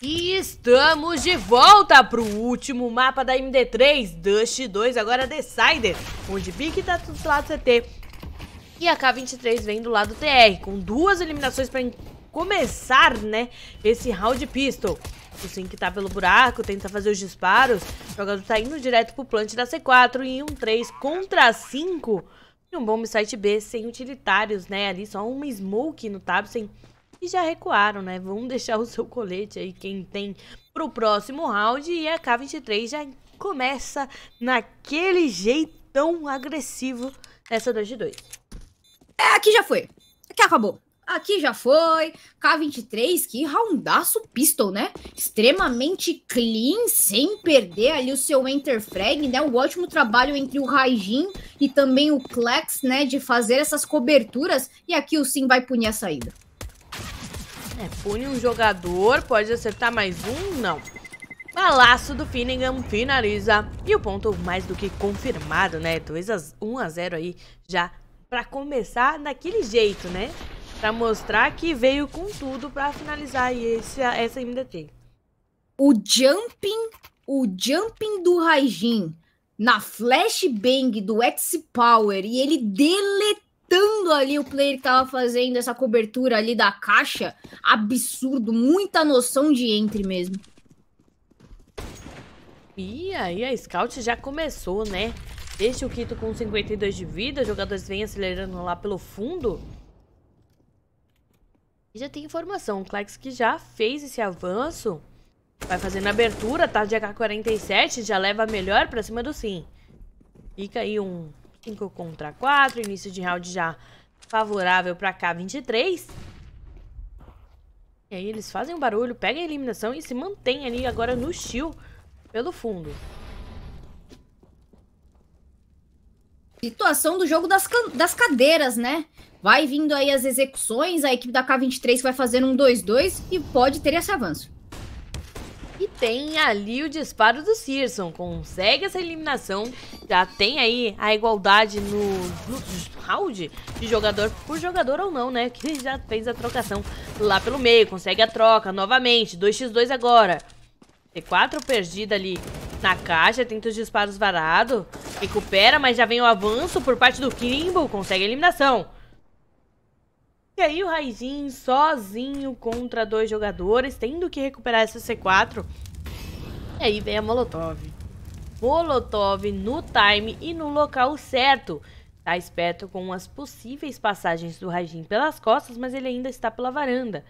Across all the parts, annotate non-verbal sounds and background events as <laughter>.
E estamos de volta pro último mapa da MD3, Dust 2, agora Decider, onde Big tá do lado CT e a K23 vem do lado TR, com duas eliminações para começar, né, esse round pistol. O Sim que tá pelo buraco, tenta fazer os disparos, o jogador tá indo direto pro plant da C4 e um 3 contra 5 e um bomb site B sem utilitários, né, ali só uma smoke no Tabsen. Tá, e já recuaram, né? Vão deixar o seu colete aí, quem tem, pro próximo round. E a K-23 já começa naquele jeitão agressivo nessa 2x2. É, aqui já foi. Aqui acabou. Aqui já foi. K23, que roundaço pistol, né? Extremamente clean, sem perder ali o seu enter frag, né? Um ótimo trabalho entre o Raijin e também o Klex, né? De fazer essas coberturas. E aqui o Sim vai punir a saída. É, pune um jogador, pode acertar mais um? Não. Balaço do Finnegan finaliza. E o ponto mais do que confirmado, né? 2 a 1 a 0 aí já para começar daquele jeito, né? Para mostrar que veio com tudo para finalizar aí esse, essa MDT. O jumping, o jumping do Raijin na flashbang do X-Power e ele deletou matando ali o player que tava fazendo essa cobertura ali da caixa. Absurdo, muita noção de entre mesmo. E aí a Scout já começou, né? Deixa o Kito com 52 de vida, jogadores vêm acelerando lá pelo fundo. E já tem informação, o que já fez esse avanço. Vai fazendo abertura, tá de AK-47, já leva melhor pra cima do Sim. Fica aí um 5 contra 4. Início de round já favorável para K23. E aí eles fazem um barulho, pegam a eliminação e se mantêm ali agora no shield pelo fundo. Situação do jogo das, das cadeiras, né? Vai vindo aí as execuções, a equipe da K23 vai fazendo um 2-2 e pode ter esse avanço. E tem ali o disparo do Searson. Consegue essa eliminação. Já tem aí a igualdade no, no round de jogador por jogador ou não, né? Que já fez a trocação lá pelo meio. Consegue a troca novamente. 2x2 agora. T4 perdida ali na caixa. Tenta os disparos varado. Recupera, mas já vem o avanço por parte do Kimbo. Consegue a eliminação. E aí o Raijin sozinho contra dois jogadores, tendo que recuperar essa C4. E aí vem a Molotov. Molotov no time e no local certo. Tá esperto com as possíveis passagens do Raijin pelas costas, mas ele ainda está pela varanda.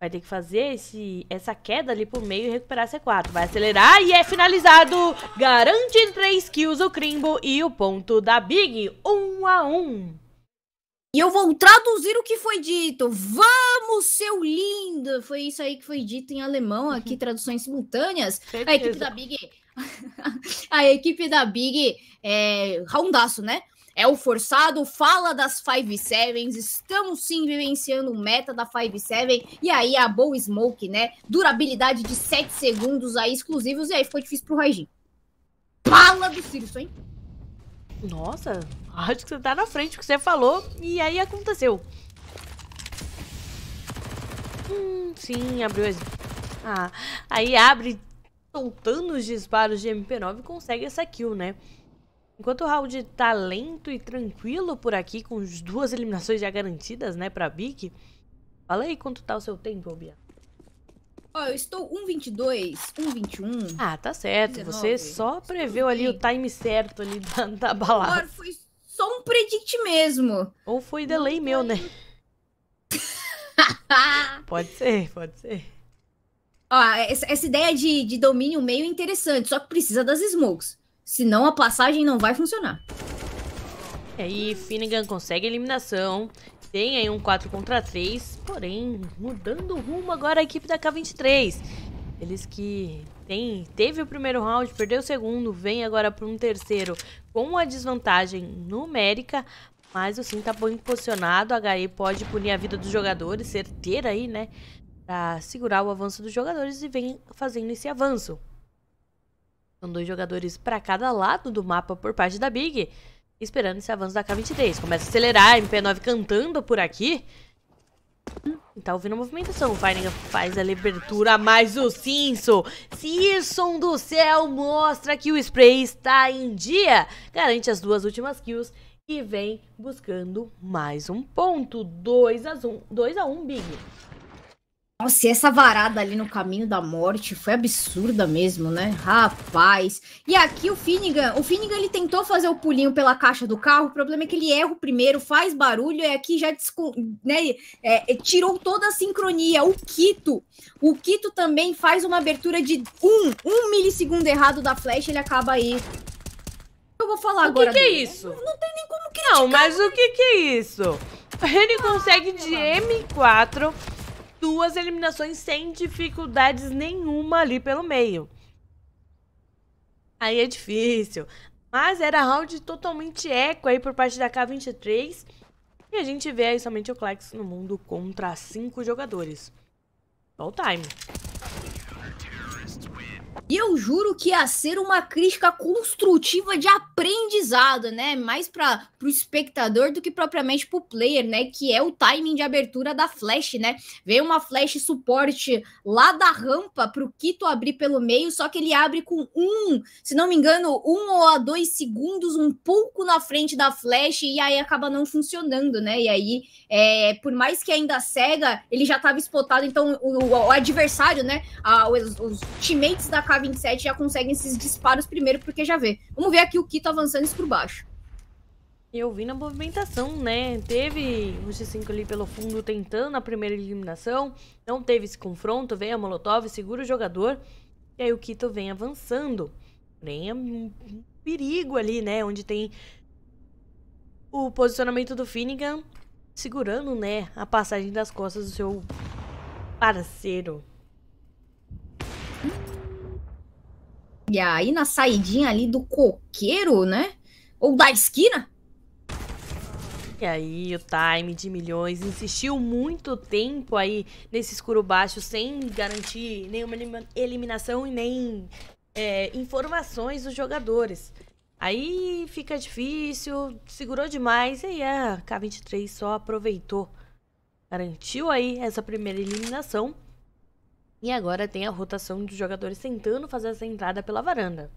Vai ter que fazer esse, essa queda ali pro meio e recuperar C4. Vai acelerar e é finalizado. Garante 3 kills o Crimbo e o ponto da Big. 1 um a 1 um. E eu vou traduzir o que foi dito. Vamos, seu lindo! Foi isso aí que foi dito em alemão, uhum. aqui, traduções simultâneas. Certeza. A equipe da Big. <laughs> a equipe da Big é né? É o forçado, fala das Five Sevens. Estamos sim vivenciando o meta da Five Seven. E aí a boa Smoke, né? Durabilidade de 7 segundos aí exclusivos. E aí ficou difícil pro Raijin. Fala do Sirius, hein? Nossa, <laughs> Acho que você tá na frente, que você falou, e aí aconteceu. Hum, sim, abriu as... Ah, aí abre, soltando os disparos de MP9 e consegue essa kill, né? Enquanto o round tá lento e tranquilo por aqui, com as duas eliminações já garantidas, né, pra Bic. Fala aí quanto tá o seu tempo, Bia. Ó, oh, eu estou 1,22, 1,21. Ah, tá certo. 19, Você só preveu ali bem. o time certo ali <laughs> da, da balada. Agora foi só um predict mesmo. Ou foi delay meu, né? <laughs> pode ser, pode ser. Ó, essa, essa ideia de, de domínio meio interessante, só que precisa das smokes. Senão a passagem não vai funcionar. É, e aí, Finnegan consegue a eliminação. Tem aí um 4 contra 3, porém, mudando o rumo agora a equipe da K23. Eles que tem, teve o primeiro round, perdeu o segundo, vem agora para um terceiro com uma desvantagem numérica, mas o Sim tá bem posicionado, a HE pode punir a vida dos jogadores, certeira aí, né? para segurar o avanço dos jogadores e vem fazendo esse avanço. São dois jogadores para cada lado do mapa por parte da Big, esperando esse avanço da K-23. Começa a acelerar, MP9 cantando por aqui. Tá ouvindo a movimentação. O Fairinga faz a abertura, mas o Cinso, Sirson do céu, mostra que o spray está em dia. Garante as duas últimas kills e vem buscando mais um ponto. 2 a 1, 2 a 1 Big. Nossa, e essa varada ali no caminho da morte foi absurda mesmo, né? Rapaz. E aqui o Finnegan, o Finnegan ele tentou fazer o pulinho pela caixa do carro, o problema é que ele erra o primeiro, faz barulho, e aqui já né, é, é, tirou toda a sincronia. O Quito, o Quito também faz uma abertura de um, um milissegundo errado da flecha, ele acaba aí eu vou falar o agora. O que, é isso? Não, não, tem nem como criticar. Não, mas o que, que é isso? Ele consegue de M4 duas eliminações sem dificuldades nenhuma ali pelo meio. Aí é difícil. Mas era round totalmente eco aí por parte da K23. E a gente vê aí somente o Clax no mundo contra cinco jogadores. All time. E eu juro que ia ser uma crítica construtiva de aprendizado, né? Mais para o espectador do que propriamente para o player, né? Que é o timing de abertura da flash, né? Veio uma flash suporte lá da rampa para o Kito abrir pelo meio, só que ele abre com um, se não me engano, um ou a dois segundos, um pouco na frente da flash, e aí acaba não funcionando, né? E aí, é, por mais que ainda cega, ele já estava espotado, então o, o, adversário, né? A, os, os teammates da KV 27 já conseguem esses disparos primeiro, porque já vê. Vamos ver aqui o Kito avançando isso por baixo. Eu vi na movimentação, né? Teve o G5 ali pelo fundo tentando a primeira eliminação. Não teve esse confronto. Vem a Molotov, segura o jogador. E aí o Kito vem avançando. Porém, é um perigo ali, né? Onde tem o posicionamento do Finnegan segurando, né? A passagem das costas do seu parceiro. Hum. E aí, na saidinha ali do coqueiro, né? Ou da esquina. E aí, o time de milhões insistiu muito tempo aí nesse escuro baixo sem garantir nenhuma eliminação e nem é, informações dos jogadores. Aí fica difícil, segurou demais e aí a K23 só aproveitou. Garantiu aí essa primeira eliminação e agora tem a rotação dos jogadores tentando fazer essa entrada pela varanda.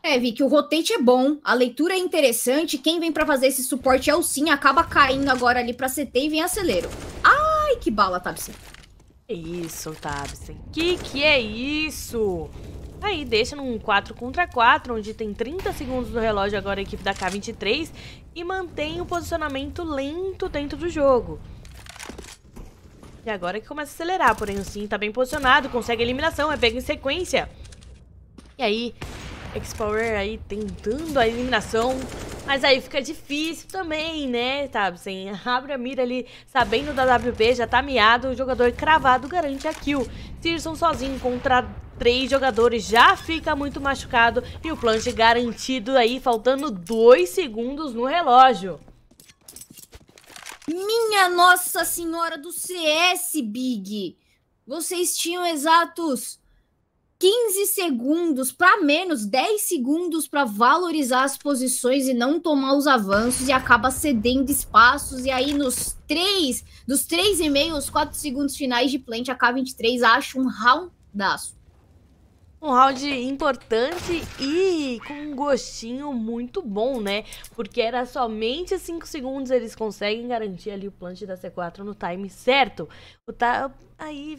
É, Vicky, o rotate é bom, a leitura é interessante, quem vem para fazer esse suporte é o Sim, acaba caindo agora ali pra CT e vem acelero. Ai, que bala, Tabsen. Isso, Tabsen. Que que é isso? Aí deixa num 4 contra 4, onde tem 30 segundos do relógio agora a equipe da K23 e mantém o posicionamento lento dentro do jogo. E agora que começa a acelerar, porém o Sim tá bem posicionado, consegue a eliminação, é pega em sequência. E aí, Explorer aí tentando a eliminação, mas aí fica difícil também, né, Tabsen? Tá, <laughs> abre a mira ali, sabendo da WP, já tá miado, o jogador cravado garante a kill. Searson sozinho contra três jogadores já fica muito machucado e o plant garantido aí, faltando dois segundos no relógio. Minha Nossa Senhora do CS, Big! Vocês tinham exatos 15 segundos, para menos 10 segundos para valorizar as posições e não tomar os avanços e acaba cedendo espaços e aí nos três, dos três e meio, os quatro segundos finais de plant, a K23 acha um roundaço. Um round importante e com um gostinho muito bom, né? Porque era somente 5 segundos eles conseguem garantir ali o plant da C4 no time certo. O tá aí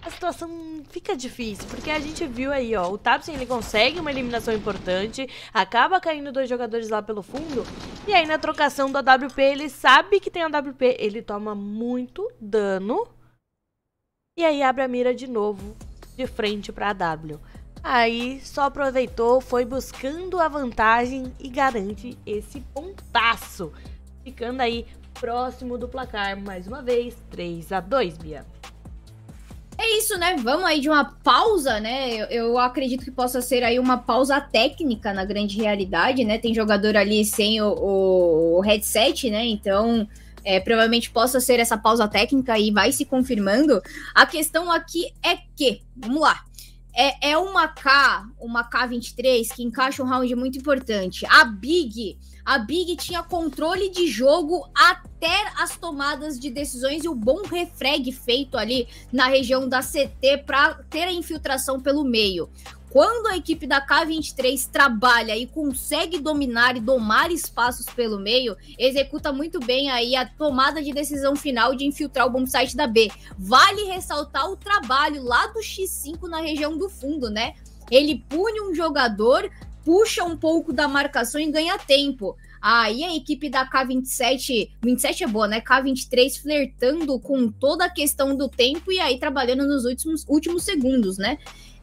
a situação fica difícil, porque a gente viu aí, ó, o Tapsen ele consegue uma eliminação importante, acaba caindo dois jogadores lá pelo fundo, e aí na trocação do AWP, ele sabe que tem AWP, ele toma muito dano, e aí abre a mira de novo de frente para a W. Aí só aproveitou, foi buscando a vantagem e garante esse pontaço, ficando aí próximo do placar mais uma vez, 3 a 2, Bia. É isso, né? Vamos aí de uma pausa, né? Eu, eu, acredito que possa ser aí uma pausa técnica na grande realidade, né? Tem jogador ali sem o, o headset, né? Então é, provavelmente possa ser essa pausa técnica e vai se confirmando. A questão aqui é que, vamos lá, é, é uma K, uma K23 que encaixa um round muito importante. A Big, a Big tinha controle de jogo até as tomadas de decisões e o bom refreg feito ali na região da CT para ter a infiltração pelo meio. Quando a equipe da K23 trabalha e consegue dominar e domar espaços pelo meio, executa muito bem aí a tomada de decisão final de infiltrar o bom site da B. Vale ressaltar o trabalho lá do X5 na região do fundo, né? Ele pune um jogador, puxa um pouco da marcação e ganha tempo. Aí ah, a equipe da K27, 27 é boa, né? K23 flertando com toda a questão do tempo e aí trabalhando nos últimos, últimos segundos, né?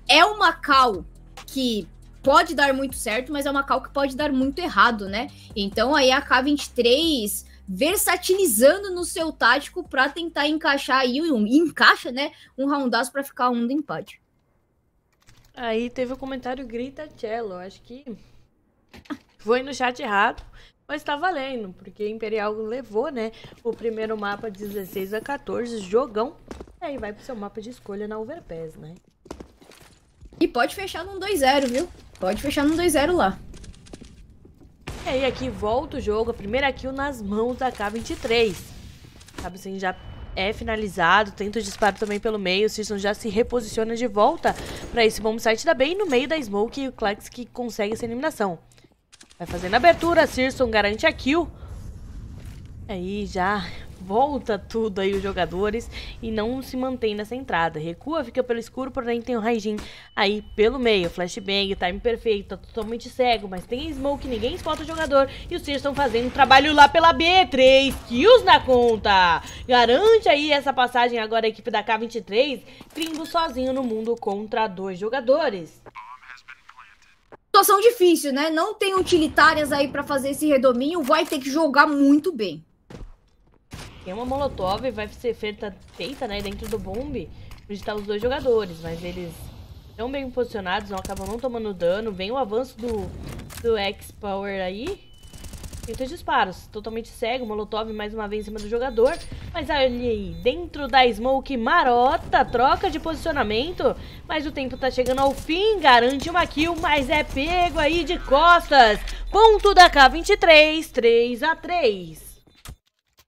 é uma cal que pode dar muito certo, mas é uma cal que pode dar muito errado, né? Então aí a K23 versatilizando no seu tático para tentar encaixar aí um encaixa, né, um roundaço para ficar um do empate. Aí teve o um comentário grita cello, acho que foi no chat errado, mas tá valendo, porque Imperial levou, né, o primeiro mapa 16 a 14, jogão. E aí vai pro seu mapa de escolha na Overpass, né? E pode fechar num 2-0, viu? Pode fechar num 2-0 lá. É, e aí aqui volta o jogo, a primeira kill nas mãos da K23. assim já é finalizado, tenta o disparo também pelo meio, o Season já se reposiciona de volta para esse bom site da bem no meio da Smoke e o Clax que consegue essa eliminação. Vai fazendo abertura, Searson garante a kill. Aí é, já volta tudo aí os jogadores e não se mantém nessa entrada. Recua, fica pelo escuro, porém tem o Raijin aí pelo meio. Flashbang, time perfeito, tá totalmente cego, mas tem smoke, ninguém spota o jogador. E os Sears estão fazendo um trabalho lá pela B. 3 kills na conta. Garante aí essa passagem agora a equipe da K23, Gringo sozinho no mundo contra dois jogadores situação difícil, né? Não tem utilitárias aí para fazer esse redominho, vai ter que jogar muito bem. Tem uma molotov e vai ser feita, feita né, dentro do bombe, onde estão os dois jogadores, mas eles estão bem posicionados, não acabam não tomando dano. Vem o avanço do, do X-Power aí. E os disparos, totalmente cego, Molotov mais uma vez em cima do jogador. Mas ali, dentro da Smoke, marota, troca de posicionamento. Mas o tempo tá chegando ao fim, garante uma kill, mas é pego aí de costas. Ponto da K23, 3 a 3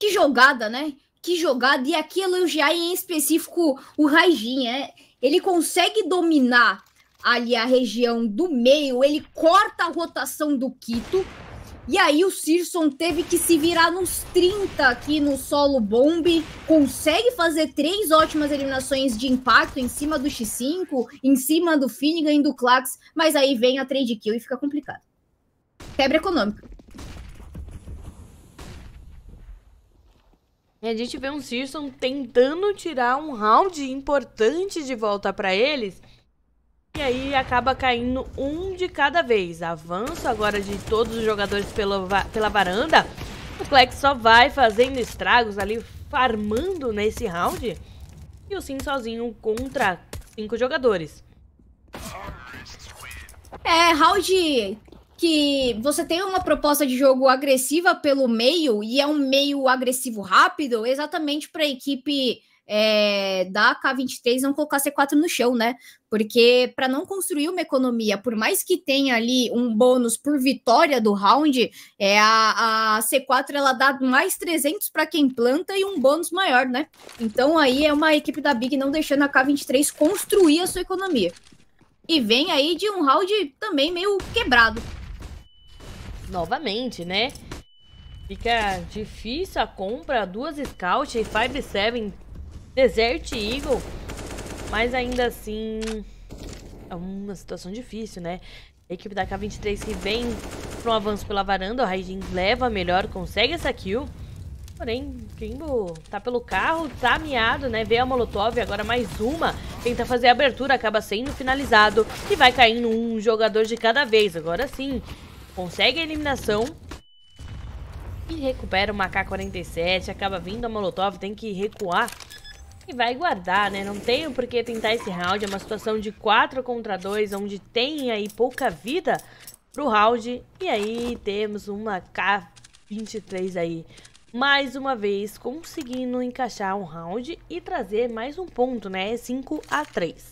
que jogada, né? Que jogada. E aqui elogiar em específico o Raijin, Né? Ele consegue dominar ali a região do meio, ele corta a rotação do Quito. E aí o Sirson teve que se virar nos 30 aqui no solo bombe, consegue fazer três ótimas eliminações de impacto em cima do X5, em cima do Finnegan e do Clax, mas aí vem a trade kill e fica complicado. Quebra econômica. E a gente vê um Searson tentando tirar um round importante de volta para eles. E aí acaba caindo um de cada vez. Avanço agora de todos os jogadores pela, pela varanda. O Clex só vai fazendo estragos ali, farmando nesse round. E o Sim sozinho contra cinco jogadores. É, round que você tem uma proposta de jogo agressiva pelo meio e é um meio agressivo rápido, exatamente para a equipe é, da K23 não colocar C4 no chão, né? Porque para não construir uma economia, por mais que tenha ali um bônus por vitória do round, é a, a C4 ela dá mais 300 para quem planta e um bônus maior, né? Então aí é uma equipe da Big não deixando a K23 construir a sua economia. E vem aí de um round também meio quebrado novamente, né? Fica difícil a compra, duas Scout e 5-7, Desert Eagle, mas ainda assim é uma situação difícil, né? A equipe da K23 que vem para um avanço pela varanda, o Raijin leva melhor, consegue essa kill. Porém, Kimbo tá pelo carro, tá miado, né? Vê a Molotov, agora mais uma. Tenta fazer a abertura, acaba sendo finalizado e vai caindo um jogador de cada vez. Agora sim, consegue a eliminação e recupera uma K-47, acaba vindo a Molotov, tem que recuar e vai guardar, né? Não tenho por que tentar esse round, é uma situação de 4 contra 2, onde tem aí pouca vida pro round. E aí temos uma K-23 aí, mais uma vez, conseguindo encaixar um round e trazer mais um ponto, né? 5 é a 3.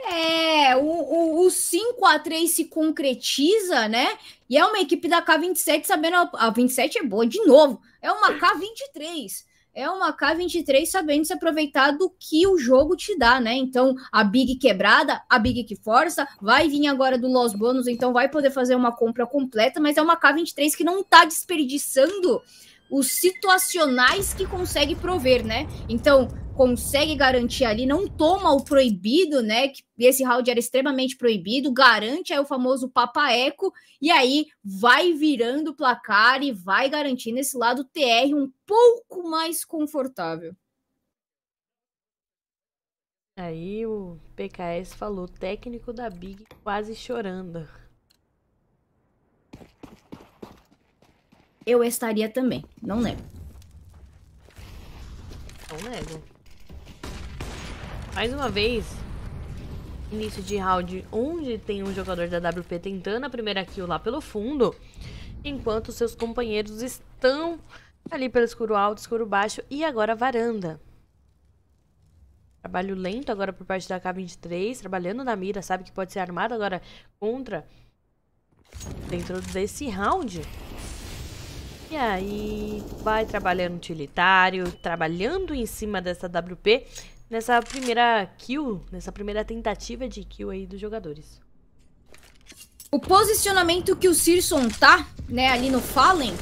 É, o, o, o 5 a 3 se concretiza, né? E é uma equipe da K27 sabendo. A 27 é boa, de novo. É uma K23 é uma K23 sabendo se aproveitar do que o jogo te dá, né? Então, a Big quebrada, a Big que força, vai vir agora do Los Bonos, então vai poder fazer uma compra completa, mas é uma K23 que não tá desperdiçando os situacionais que consegue prover, né? Então, consegue garantir ali, não toma o proibido, né? Que esse round era extremamente proibido, garante aí o famoso Papa Eco, e aí vai virando o placar e vai garantindo esse lado TR um pouco mais confortável. Aí o PKS falou, técnico da Big quase chorando. Eu estaria também, não nego. Não nego. Mais uma vez, início de round onde tem um jogador da WP tentando a primeira kill lá pelo fundo, enquanto seus companheiros estão ali pelo escuro alto, escuro baixo e agora varanda. Trabalho lento agora por parte da K23, trabalhando na mira, sabe que pode ser armado agora contra dentro desse round. E aí vai trabalhando utilitário, trabalhando em cima dessa WP, nessa primeira kill, nessa primeira tentativa de kill aí dos jogadores. O posicionamento que o Sirson tá, né, ali no Fallen,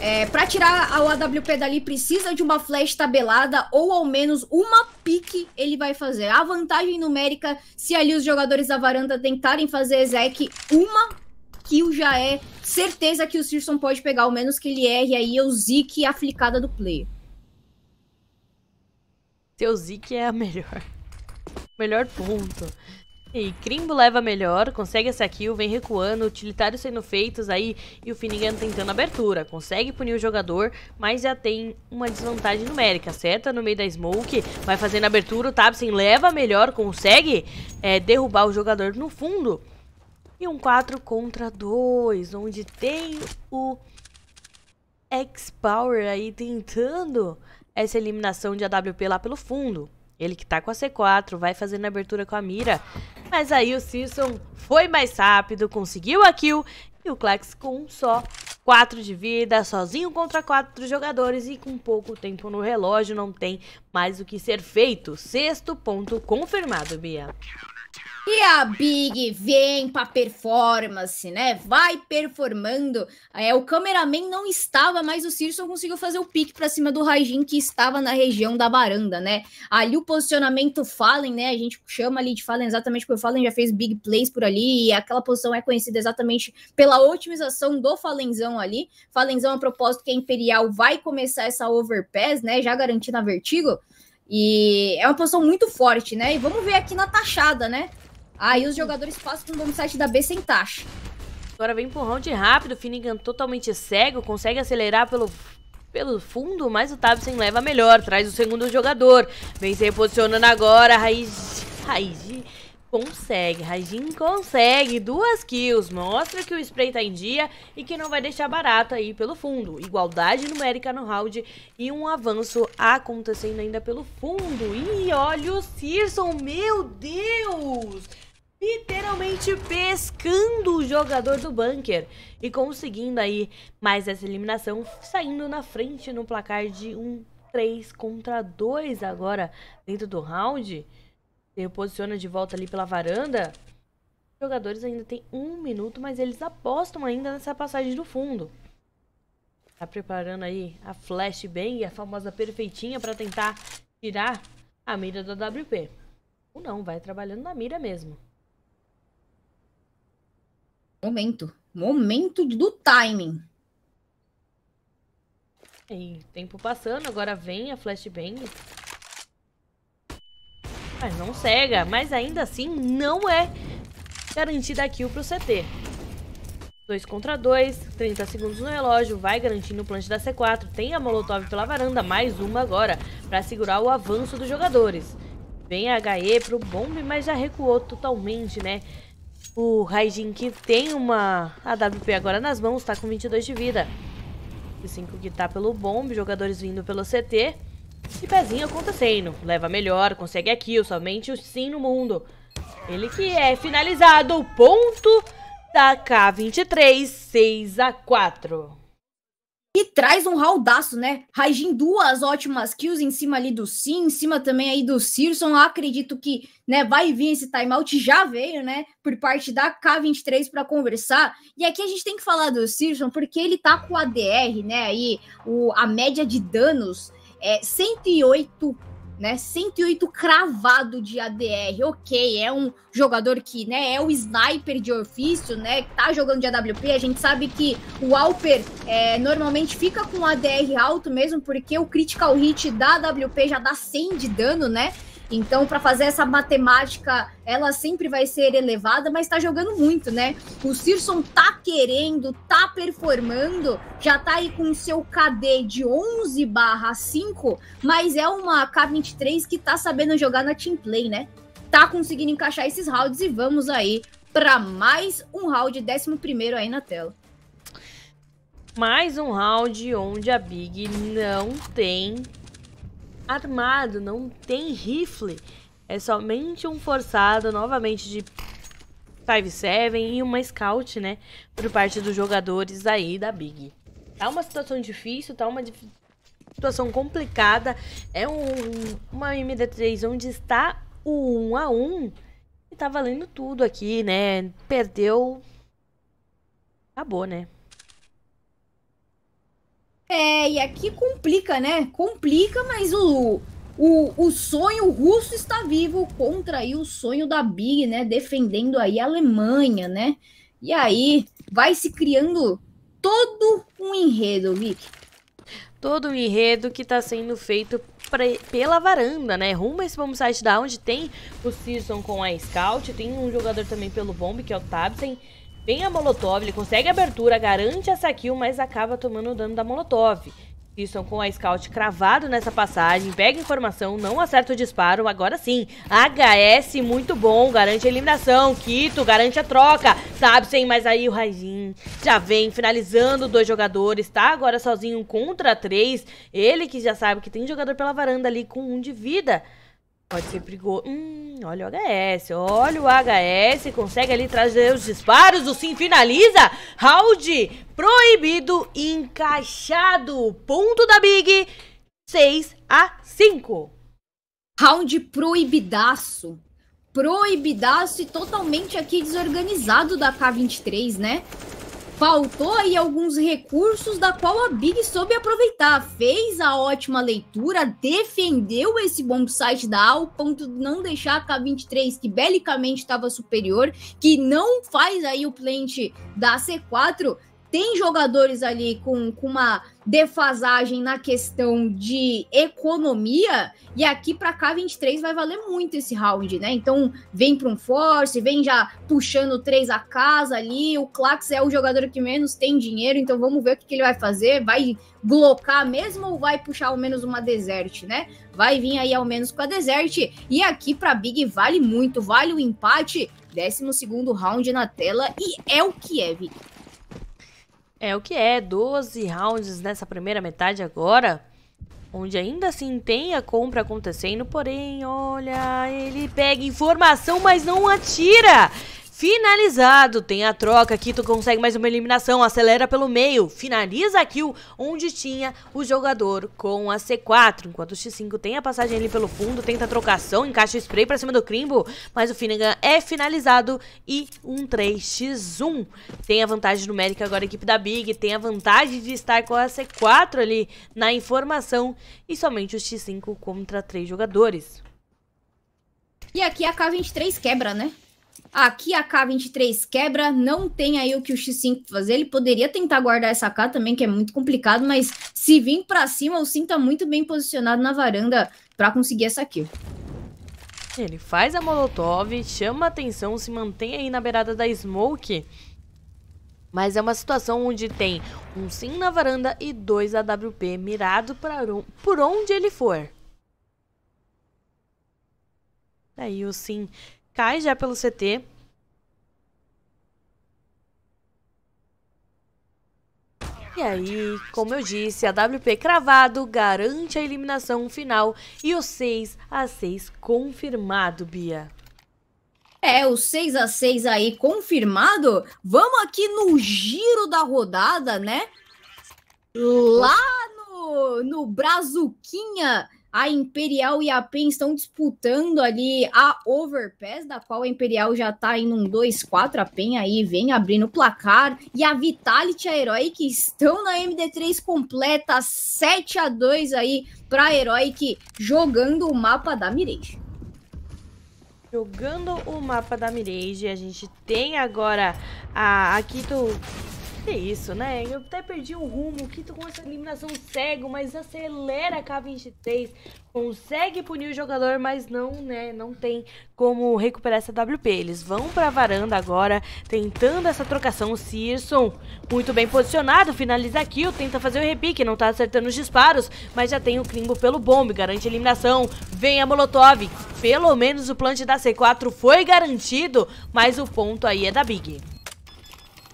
é, para tirar a AWP dali precisa de uma flash tabelada ou ao menos uma pique ele vai fazer. A vantagem numérica, se ali os jogadores da varanda tentarem fazer exec, uma kill já é certeza que o Sirson pode pegar, ao menos que ele erre aí o Zeke e a flicada do player. Teuzik é a melhor. <laughs> melhor ponto. E Crimbo leva melhor, consegue essa kill, vem recuando, utilitários sendo feitos aí e o Finnegan tentando abertura. Consegue punir o jogador, mas já tem uma desvantagem numérica. Seta no meio da smoke, vai fazendo abertura, o Tabsen leva melhor, consegue é, derrubar o jogador no fundo. E um 4 contra 2, onde tem o X-Power aí tentando essa eliminação de AWP lá pelo fundo. Ele que tá com a C4, vai fazendo a abertura com a mira. Mas aí o Simpson foi mais rápido, conseguiu a kill. E o Clax com só 4 de vida, sozinho contra 4 jogadores e com pouco tempo no relógio, não tem mais o que ser feito. Sexto ponto confirmado, Bia. E a Big vem para performance, né? Vai performando. É, o cameraman não estava, mas o Sirson conseguiu fazer o pique para cima do Raijin, que estava na região da baranda, né? Ali o posicionamento Fallen, né? A gente chama ali de Fallen exatamente porque o Fallen já fez big plays por ali, e aquela posição é conhecida exatamente pela otimização do Fallenzão ali. Fallenzão, a propósito, que a é Imperial, vai começar essa overpass, né? Já garantindo a Vertigo. E é uma posição muito forte, né? E vamos ver aqui na taxada, né? Aí os jogadores passam o site da B sem taxa. Agora vem empurrão de rápido, o Finnegan totalmente cego, consegue acelerar pelo pelo fundo, mas o Tabsen leva melhor, traz o segundo jogador. Vem se reposicionando agora, Raiz... Raiz... Consegue, Raijin consegue, duas kills, mostra que o spray tá em dia e que não vai deixar barato aí pelo fundo. Igualdade numérica no round e um avanço acontecendo ainda pelo fundo. E olha o Searson, meu Deus! literalmente pescando o jogador do bunker e conseguindo aí mais essa eliminação, saindo na frente no placar de um 3 contra 2 agora dentro do round reposiciona de volta ali pela varanda. Os jogadores ainda têm um minuto, mas eles apostam ainda nessa passagem do fundo. Tá preparando aí a Flash e a famosa perfeitinha, para tentar tirar a mira da WP. Ou não, vai trabalhando na mira mesmo. Momento. Momento do timing. E tempo passando, agora vem a flashbang. Mas não cega, mas ainda assim não é garantida a kill pro CT. 2 contra 2, 30 segundos no relógio, vai garantindo o plant da C4, tem a Molotov pela varanda, mais uma agora, para segurar o avanço dos jogadores. Vem a HE pro bombe, mas já recuou totalmente, né? O Raijin que tem uma AWP agora nas mãos, tá com 22 de vida. 5 que tá pelo bombe, jogadores vindo pelo CT e pezinho acontecendo. Leva melhor, consegue a kill, somente o sim no mundo. Ele que é finalizado, ponto da K23, 6 a 4 e traz um roundaço, né? Raijin duas ótimas kills em cima ali do Sim, em cima também aí do Sirson. Acredito que, né, vai vir esse timeout, já veio, né, por parte da K23 para conversar. E aqui a gente tem que falar do Sirson porque ele tá com a DR, né, aí o, a média de danos é, 108 né? 108 cravado de ADR. Ok, é um jogador que, né, é o sniper de ofício né? Tá jogando de AWP. A gente sabe que o Alper é, normalmente fica com ADR alto mesmo, porque o critical hit da AWP já dá 100 de dano, né? Então, para fazer essa matemática, ela sempre vai ser elevada, mas está jogando muito, né? O Sirson tá querendo, tá performando, já tá aí com seu KD de 11 barra 5, mas é uma K23 que tá sabendo jogar na team play, né? Tá conseguindo encaixar esses rounds e vamos aí para mais um round, 11 aí na tela. Mais um round onde a Big não tem armado, não tem rifle. É somente um forçado, novamente de 5-7 e uma scout, né? Por parte dos jogadores aí da Big. Tá uma situação difícil, tá uma situação complicada. É um, uma MD3 onde está o 1 a 1 e tá valendo tudo aqui, né? Perdeu. Acabou, né? É, e aqui complica, né? Complica, mas o, o, o sonho russo está vivo contra aí o sonho da Big, né? Defendendo aí a Alemanha, né? E aí vai se criando todo um enredo, Vic. Todo um enredo que está sendo feito pela varanda, né? Rumo a esse bom site da onde tem o Season com a Scout, tem um jogador também pelo bomb, que é o Tabten. Vem a Molotov, ele consegue a abertura, garante essa kill, mas acaba tomando o dano da Molotov. Wilson com a Scout cravado nessa passagem, pega informação, não acerta o disparo, agora sim. HS muito bom, garante a eliminação, Quito garante a troca, sabe sem mas aí o Raijin já vem finalizando dois jogadores, tá agora sozinho contra três, ele que já sabe que tem jogador pela varanda ali com um de vida. Pode ser perigoso. Hum, olha o HS. Olha o HS. Consegue ali trazer os disparos. O Sim finaliza. Round proibido. Encaixado. Ponto da Big. 6 a 5. Round proibidaço. Proibidaço e totalmente aqui desorganizado da K23, né? Faltou aí alguns recursos da qual a Big soube aproveitar. Fez a ótima leitura, defendeu esse bom site da A ao ponto de não deixar a K23, que belicamente estava superior, que não faz aí o plant da C4, tem jogadores ali com, com uma defasagem na questão de economia, e aqui para cá 23 vai valer muito esse round, né? Então vem para um force, vem já puxando três a casa ali. O Clax é o jogador que menos tem dinheiro, então vamos ver o que, que ele vai fazer. Vai colocar mesmo ou vai puxar ao menos uma desert, né? Vai vir aí ao menos com a desert. E aqui para Big vale muito, vale o empate. 12 segundo round na tela e é o Kiev é o que é, 12 rounds nessa primeira metade agora, onde ainda assim tem a compra acontecendo, porém, olha, ele pega informação, mas não atira. Finalizado, tem a troca aqui, tu consegue mais uma eliminação, acelera pelo meio, finaliza a kill onde tinha o jogador com a C4, enquanto o X5 tem a passagem ali pelo fundo, tenta a trocação, encaixa o spray pra cima do Crimbo, mas o Finnegan é finalizado e um 3x1. Tem a vantagem numérica agora a equipe da Big, tem a vantagem de estar com a C4 ali na informação e somente o X5 contra três jogadores. E aqui a K23 quebra, né? Aqui a K23 quebra, não tem aí o que o X5 fazer. Ele poderia tentar guardar essa K também, que é muito complicado, mas se vir para cima, o Sim tá muito bem posicionado na varanda para conseguir essa kill. Ele faz a Molotov, chama a atenção, se mantém aí na beirada da Smoke. Mas é uma situação onde tem um Sim na varanda e dois AWP mirado pra, por onde ele for. Daí o Sim Cai já pelo CT. E aí, como eu disse, a WP cravado garante a eliminação final e o 6 a 6 confirmado, Bia. É, o 6 a 6 aí confirmado. Vamos aqui no giro da rodada, né? Lá no, no Brazuquinha a Imperial e a PEN estão disputando ali a Overpass, da qual a Imperial já tá indo um 2-4, a PEN aí vem abrindo o placar, e a Vitality e a Heroic estão na MD3 completa, 7 a 2 aí para a Heroic, jogando o mapa da Mirage. Jogando o mapa da Mirage, a gente tem agora a Akito é isso, né? Eu até perdi o rumo. Quito com essa eliminação cego, mas acelera a K23. Consegue punir o jogador, mas não, né? Não tem como recuperar essa WP. Eles vão pra varanda agora, tentando essa trocação. O Searson, muito bem posicionado, finaliza aqui. kill, tenta fazer o repique, não tá acertando os disparos, mas já tem o Klimbo pelo bombe, garante a eliminação. Vem a Molotov. Pelo menos o plant da C4 foi garantido, mas o ponto aí é da Big.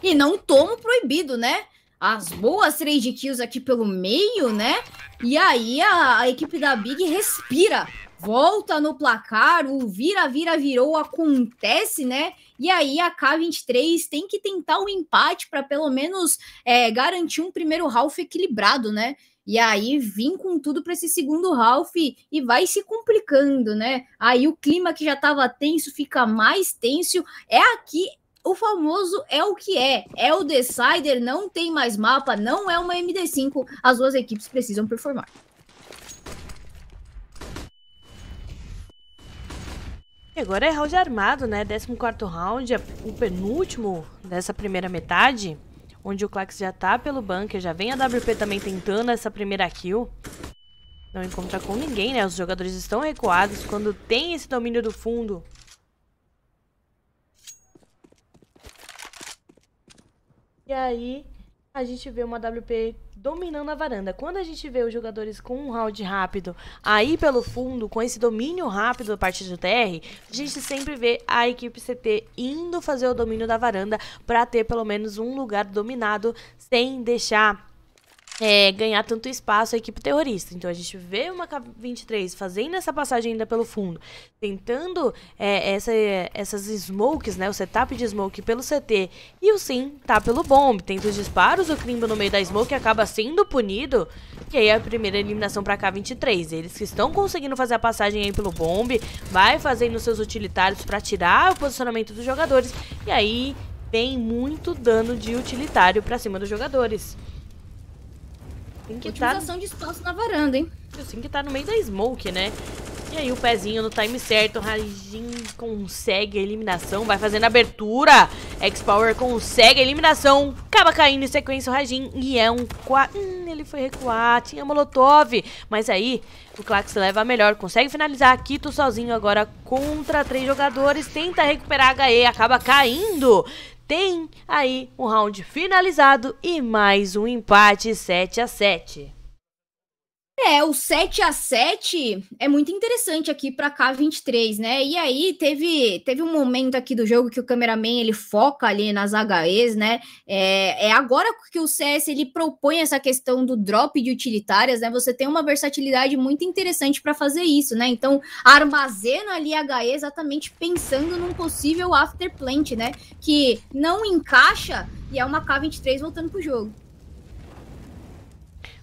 E não tomo proibido, né? As boas trade kills aqui pelo meio, né? E aí a, a equipe da Big respira. Volta no placar, o vira-vira virou, acontece, né? E aí a K23 tem que tentar o um empate para pelo menos é, garantir um primeiro half equilibrado, né? E aí vim com tudo para esse segundo half e vai se complicando, né? Aí o clima que já estava tenso fica mais tenso. É aqui o famoso é o que é. É o decider, não tem mais mapa, não é uma MD5. As duas equipes precisam performar. E agora é round armado, né? 14 round, é o penúltimo dessa primeira metade. Onde o Clax já tá pelo bunker, já vem a WP também tentando essa primeira kill. Não encontra com ninguém, né? Os jogadores estão recuados. Quando tem esse domínio do fundo, E aí a gente vê uma WP dominando a varanda. Quando a gente vê os jogadores com um round rápido aí pelo fundo, com esse domínio rápido a partir do TR, a gente sempre vê a equipe CT indo fazer o domínio da varanda para ter pelo menos um lugar dominado sem deixar é, ganhar tanto espaço a equipe terrorista. Então a gente vê uma K-23 fazendo essa passagem ainda pelo fundo, tentando é, essa, essas smokes, né, o setup de smoke pelo CT, e o Sim tá pelo bomb, tenta os disparos, o Crimbo no meio da smoke acaba sendo punido, e aí é a primeira eliminação pra K-23. Eles que estão conseguindo fazer a passagem aí pelo bomb, vai fazendo seus utilitários pra tirar o posicionamento dos jogadores, e aí tem muito dano de utilitário pra cima dos jogadores. Tem que estar. Tá... de espaço na varanda, hein? Tem que tá no meio da smoke, né? E aí o pezinho no time certo, o Rajin consegue a eliminação, vai fazendo abertura. X-Power consegue a eliminação, acaba caindo em sequência o Rajin e é um... Hum, ele foi recuar, tinha Molotov, mas aí o Clax leva a melhor, consegue finalizar Kito sozinho agora contra três jogadores, tenta recuperar a HE, acaba caindo tem aí um round finalizado e mais um empate 7 a 7. É, o 7 a 7 é muito interessante aqui para K23, né? E aí teve, teve um momento aqui do jogo que o cameraman ele foca ali nas HEs, né? É, é agora que o CS ele propõe essa questão do drop de utilitárias, né? Você tem uma versatilidade muito interessante para fazer isso, né? Então, armazena ali HE exatamente pensando num possível afterplant, né? Que não encaixa e é uma K23 voltando pro jogo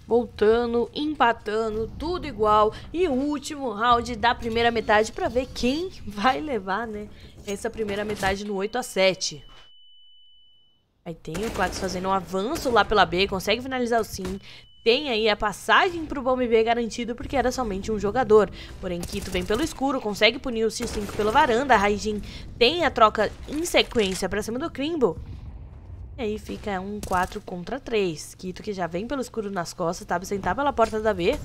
voltando, empatando, tudo igual. E o último round da primeira metade para ver quem vai levar, né? Essa primeira metade no 8 a 7. Aí tem o Quax fazendo um avanço lá pela B, consegue finalizar o sim. Tem aí a passagem pro Bomb B garantido porque era somente um jogador. Porém, Kito vem pelo escuro, consegue punir o c 5 pela varanda. A Raijin tem a troca em sequência pra cima do Crimbo. E aí fica um 4 contra 3. Quito que já vem pelo escuro nas costas, sabe Sentar pela porta da B.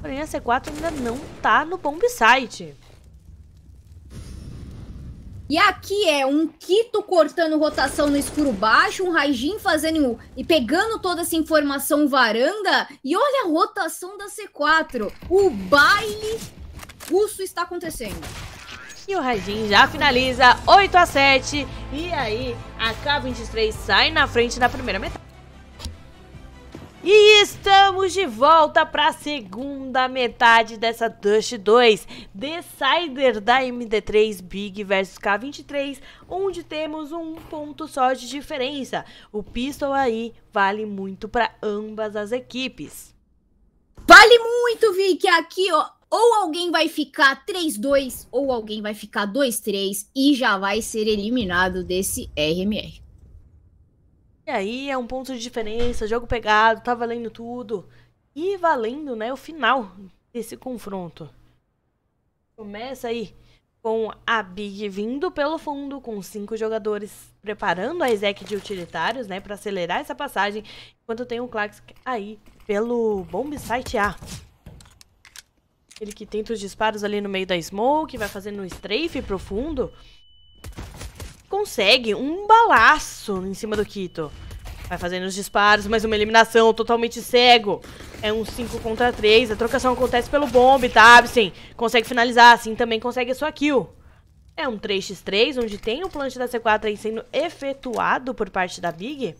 Porém, a C4 ainda não tá no bomb site. E aqui é um Quito cortando rotação no escuro baixo, um Raijin fazendo e pegando toda essa informação varanda. E olha a rotação da C4. O baile russo está acontecendo. E o Rajin já finaliza 8 a 7 e aí a K23 sai na frente na primeira metade. E estamos de volta para a segunda metade dessa Dust 2, The Decider da MD3 Big versus K23, onde temos um ponto só de diferença. O pistol aí vale muito para ambas as equipes. Vale muito, Vicky, aqui ó, ou alguém vai ficar 3-2 ou alguém vai ficar 2-3 e já vai ser eliminado desse RMR. E aí é um ponto de diferença, jogo pegado, tá valendo tudo. E valendo, né, o final desse confronto. Começa aí com a Big vindo pelo fundo com cinco jogadores preparando a Isaac de utilitários, né, para acelerar essa passagem, enquanto tem o Clax aí pelo bomb site A. Ele que tenta os disparos ali no meio da smoke, vai fazendo um strafe profundo. Consegue um balaço em cima do Kito. Vai fazendo os disparos, mais uma eliminação, totalmente cego. É um 5 contra 3, a trocação acontece pelo bomb, tá? absin, consegue finalizar, assim também consegue a sua kill. É um 3x3, onde tem o plant da C4 aí sendo efetuado por parte da Big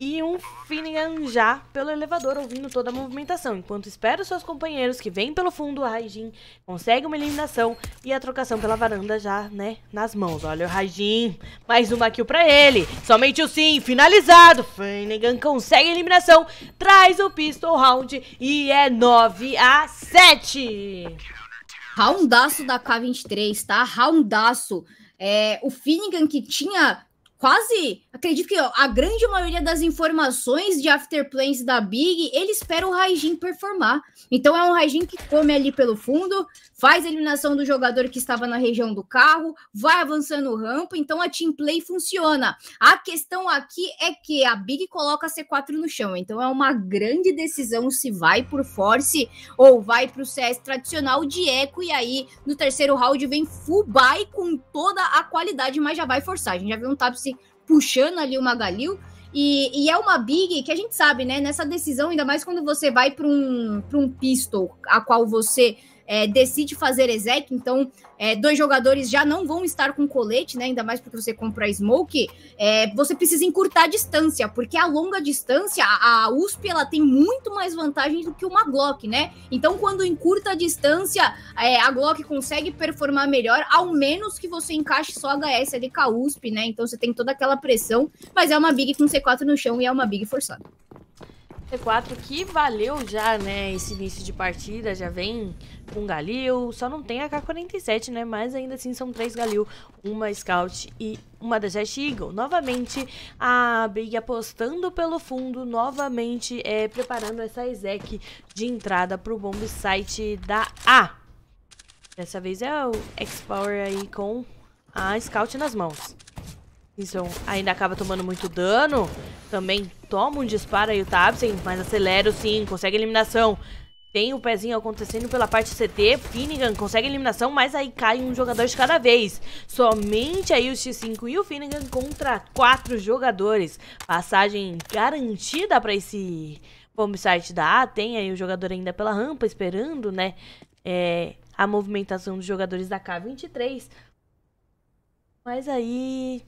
e um Finnegan já pelo elevador ouvindo toda a movimentação, enquanto espera os seus companheiros que vêm pelo fundo, a Raijin consegue uma eliminação e a trocação pela varanda já, né, nas mãos. Olha o Raijin, mais uma kill pra ele, somente o sim, finalizado. Finnegan consegue a eliminação, traz o pistol round e é 9 a 7. Roundaço da K23, tá? Roundaço. É, o Finnegan que tinha quase Acredito que ó, a grande maioria das informações de Afterplays da Big, ele espera o Raijin performar. Então é um Raijin que come ali pelo fundo, faz a eliminação do jogador que estava na região do carro, vai avançando o rampa, então a team play funciona. A questão aqui é que a Big coloca a C4 no chão, então é uma grande decisão se vai por force ou vai para o CS tradicional de eco, e aí no terceiro round vem Fubai com toda a qualidade, mas já vai forçar. A gente já viu um Tapsi puxando ali o Magalil. E, e, é uma big que a gente sabe, né? Nessa decisão, ainda mais quando você vai para um, um pistol a qual você é, decide fazer exec, então é, dois jogadores já não vão estar com colete, né? Ainda mais porque você compra smoke, é, você precisa encurtar a distância, porque a longa distância, a, USP ela tem muito mais vantagem do que uma Glock, né? Então, quando encurta a distância, é, a Glock consegue performar melhor, ao menos que você encaixe só HS ali com a USP, né? Então você tem toda aquela pressão, mas é uma Big com C4 no chão e é uma Big forçada. 4 que valeu já, né, esse início de partida, já vem com Galil, só não tem AK-47, né, mas ainda assim são três Galil, uma Scout e uma da Eagle. Novamente, a Big apostando pelo fundo, novamente é, preparando essa exec de entrada pro bomb site da A. Dessa vez é o X-Power aí com a Scout nas mãos ainda acaba tomando muito dano. Também toma um disparo aí o Tabsen, mas acelera sim, consegue eliminação. Tem o pezinho acontecendo pela parte CT, Finnegan consegue eliminação, mas aí cai um jogador de cada vez. Somente aí o X5 e o Finnegan contra quatro jogadores. Passagem garantida para esse bombsite da A. Tem aí o jogador ainda pela rampa esperando, né, é, a movimentação dos jogadores da K23. Mas aí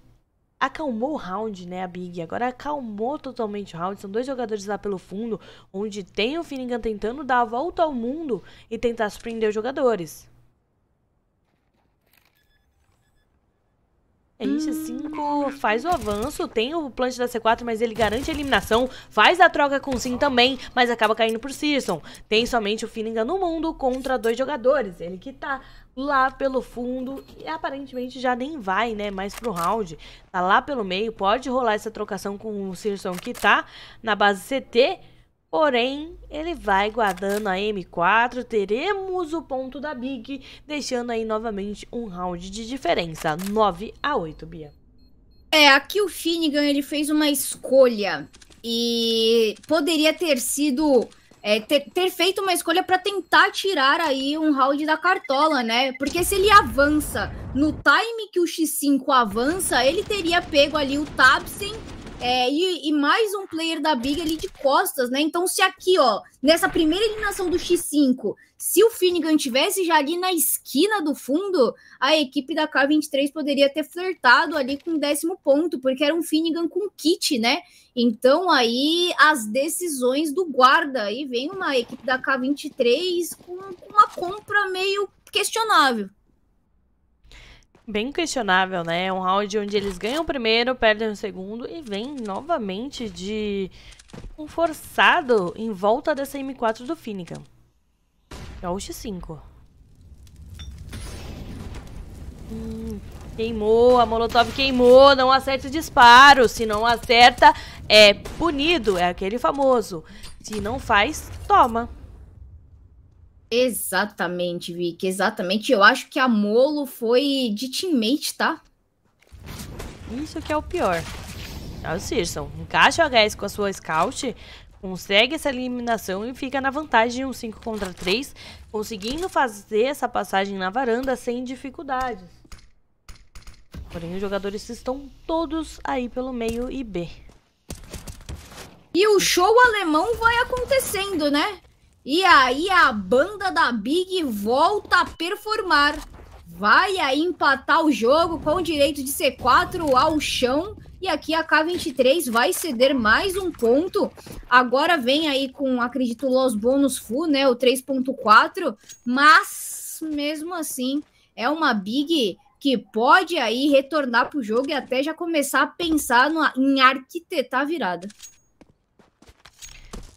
acalmou o round, né, a Big. Agora acalmou totalmente o round. São dois jogadores lá pelo fundo, onde tem o Finnegan tentando dar a volta ao mundo e tentar surpreender os jogadores. É isso, 5 é faz o avanço, tem o plant da C4, mas ele garante a eliminação, faz a troca com o Sim também, mas acaba caindo por Searson. Tem somente o Finnegan no mundo contra dois jogadores, ele que tá lá pelo fundo e aparentemente já nem vai, né, mais pro round. Tá lá pelo meio, pode rolar essa trocação com o Sirson que tá na base CT, porém ele vai guardando a M4, teremos o ponto da Big, deixando aí novamente um round de diferença, 9 a 8, Bia. É, aqui o Finnegan, ele fez uma escolha e poderia ter sido é, ter, ter, feito uma escolha para tentar tirar aí um round da cartola, né? Porque se ele avança no time que o X5 avança, ele teria pego ali o Tabsen é, e, e, mais um player da Big ali de costas, né? Então, se aqui, ó, nessa primeira eliminação do X5, se o Finnegan tivesse já ali na esquina do fundo, a equipe da K23 poderia ter flertado ali com o décimo ponto, porque era um Finnegan com kit, né? Então, aí, as decisões do guarda. Aí vem uma equipe da K23 com, com uma compra meio questionável bem questionável, né? É um round onde eles ganham o primeiro, perdem o segundo e vem novamente de um forçado em volta dessa M4 do Finnegan. x é 5. Hum, queimou, a Molotov queimou, não acerta o disparo. Se não acerta, é punido, é aquele famoso. Se não faz, toma. Exatamente, Vic, exatamente. Eu acho que a Molo foi de teammate, tá? Isso que é o pior. Ah, é Sirson, encaixa o HS com a sua scout, consegue essa eliminação e fica na vantagem de um 5 contra 3, conseguindo fazer essa passagem na varanda sem dificuldades. Porém, os jogadores estão todos aí pelo meio e B. E o show alemão vai acontecendo, né? E aí a banda da Big volta a performar. Vai aí empatar o jogo com direito de C4 ao chão. E aqui a K23 vai ceder mais um ponto. Agora vem aí com, acredito, Los Bônus Full, né? O 3.4. Mas, mesmo assim, é uma Big que pode aí retornar para o jogo e até já começar a pensar no, em arquitetar virada.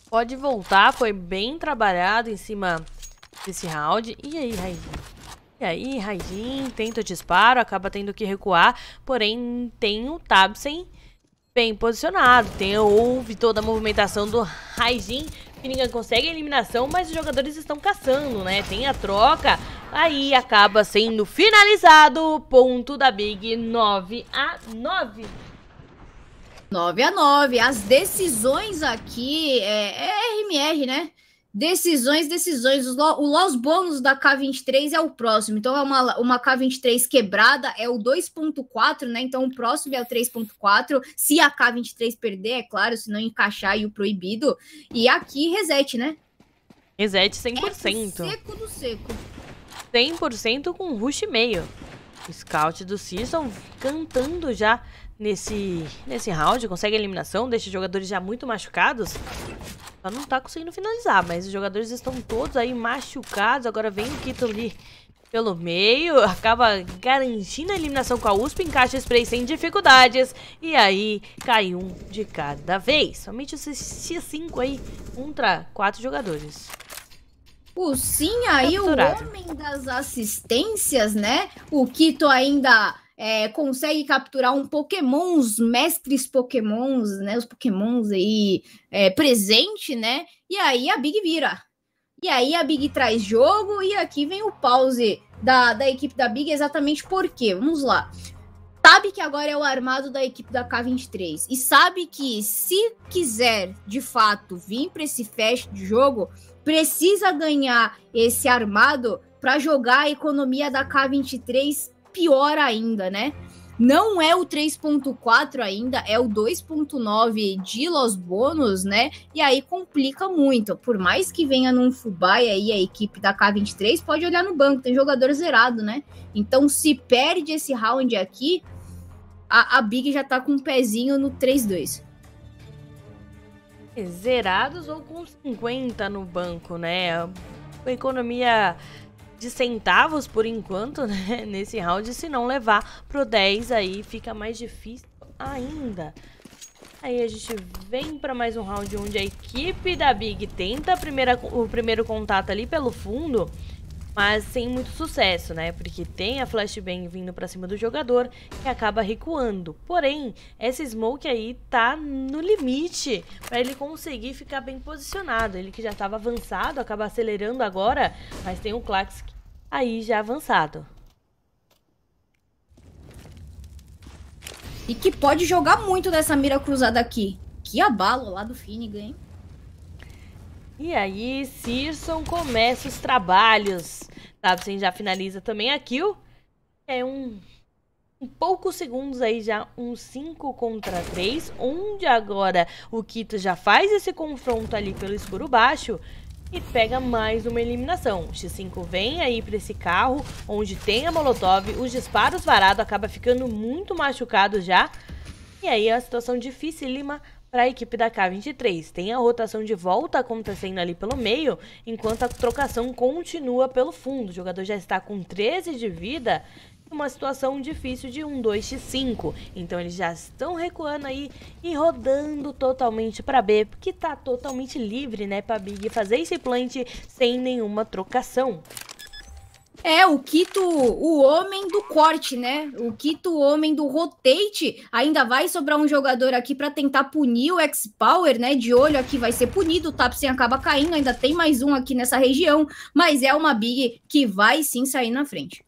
Pode voltar, foi bem trabalhado em cima desse round. E aí, Raizinho? E aí, raizinho tenta o disparo, acaba tendo que recuar, porém tem o Tabsen bem posicionado. Tem, houve toda a movimentação do raizinho que ninguém consegue a eliminação, mas os jogadores estão caçando, né? Tem a troca. Aí acaba sendo finalizado. o Ponto da Big 9 a 9. 9 a 9 As decisões aqui é, é RMR, né? Decisões, decisões. O loss Bônus da K23 é o próximo. Então é uma, uma K23 quebrada, é o 2.4, né? Então o próximo é o 3.4. Se a K23 perder, é claro, se não encaixar e o proibido. E aqui reset, né? Reset 100%. É seco do seco. 100% com rush meio. scout do Season cantando já nesse, nesse round, consegue a eliminação, deixa os jogadores já muito machucados. Ela não tá conseguindo finalizar, mas os jogadores estão todos aí machucados. Agora vem o Kito ali pelo meio, <laughs> acaba garantindo a eliminação com a USP, encaixa spray sem dificuldades. E aí, cai um de cada vez. Somente esses C5 aí contra quatro jogadores. O Sim aí, Capturado. o homem das assistências, né? O Kito ainda é, consegue capturar um Pokémon, os mestres Pokémons, né? Os Pokémons aí é, presente, né? E aí a Big vira. E aí a Big traz jogo e aqui vem o pause da, da equipe da Big exatamente por quê? Vamos lá. Sabe que agora é o armado da equipe da K23 e sabe que se quiser de fato vir para esse fest de jogo, precisa ganhar esse armado para jogar a economia da K23 pior ainda, né? Não é o 3.4 ainda, é o 2.9 de Los Bonos, né? E aí complica muito. Por mais que venha num fubá e aí a equipe da K23 pode olhar no banco, tem jogador zerado, né? Então se perde esse round aqui, a, a Big já tá com um pezinho no 3-2. Zerados ou com 50 no banco, né? A economia de centavos por enquanto, <laughs> né? Nesse round, se não levar pro 10 aí fica mais difícil ainda. Aí a gente vem para mais um round onde a equipe da Big tenta primeira, o primeiro contato ali pelo fundo mas sem muito sucesso, né? Porque tem a flashbang vindo para cima do jogador que acaba recuando. Porém, essa smoke aí tá no limite para ele conseguir ficar bem posicionado. Ele que já estava avançado, acaba acelerando agora, mas tem o um Clax aí já avançado. E que pode jogar muito dessa mira cruzada aqui. Que abalo lá do Finnegan, hein? E aí, Sirson começa os trabalhos. Lapsen assim, já finaliza também a kill. É um, um poucos segundos aí já, um 5 contra 3, onde agora o Kito já faz esse confronto ali pelo escuro baixo e pega mais uma eliminação. X5 vem aí para esse carro, onde tem a Molotov, os disparos varado acaba ficando muito machucado já. E aí é a situação dificílima para a equipe da K23. Tem a rotação de volta acontecendo ali pelo meio, enquanto a trocação continua pelo fundo. O jogador já está com 13 de vida uma situação difícil de 1 2x5. Então eles já estão recuando aí e rodando totalmente para B, porque está totalmente livre, né, para Big fazer esse plant sem nenhuma trocação. É, o Kito, o homem do corte, né? O Kito, o homem do rotate, ainda vai sobrar um jogador aqui para tentar punir o X-Power, né? De olho aqui vai ser punido, o Tapsen acaba caindo, ainda tem mais um aqui nessa região, mas é uma big que vai sim sair na frente.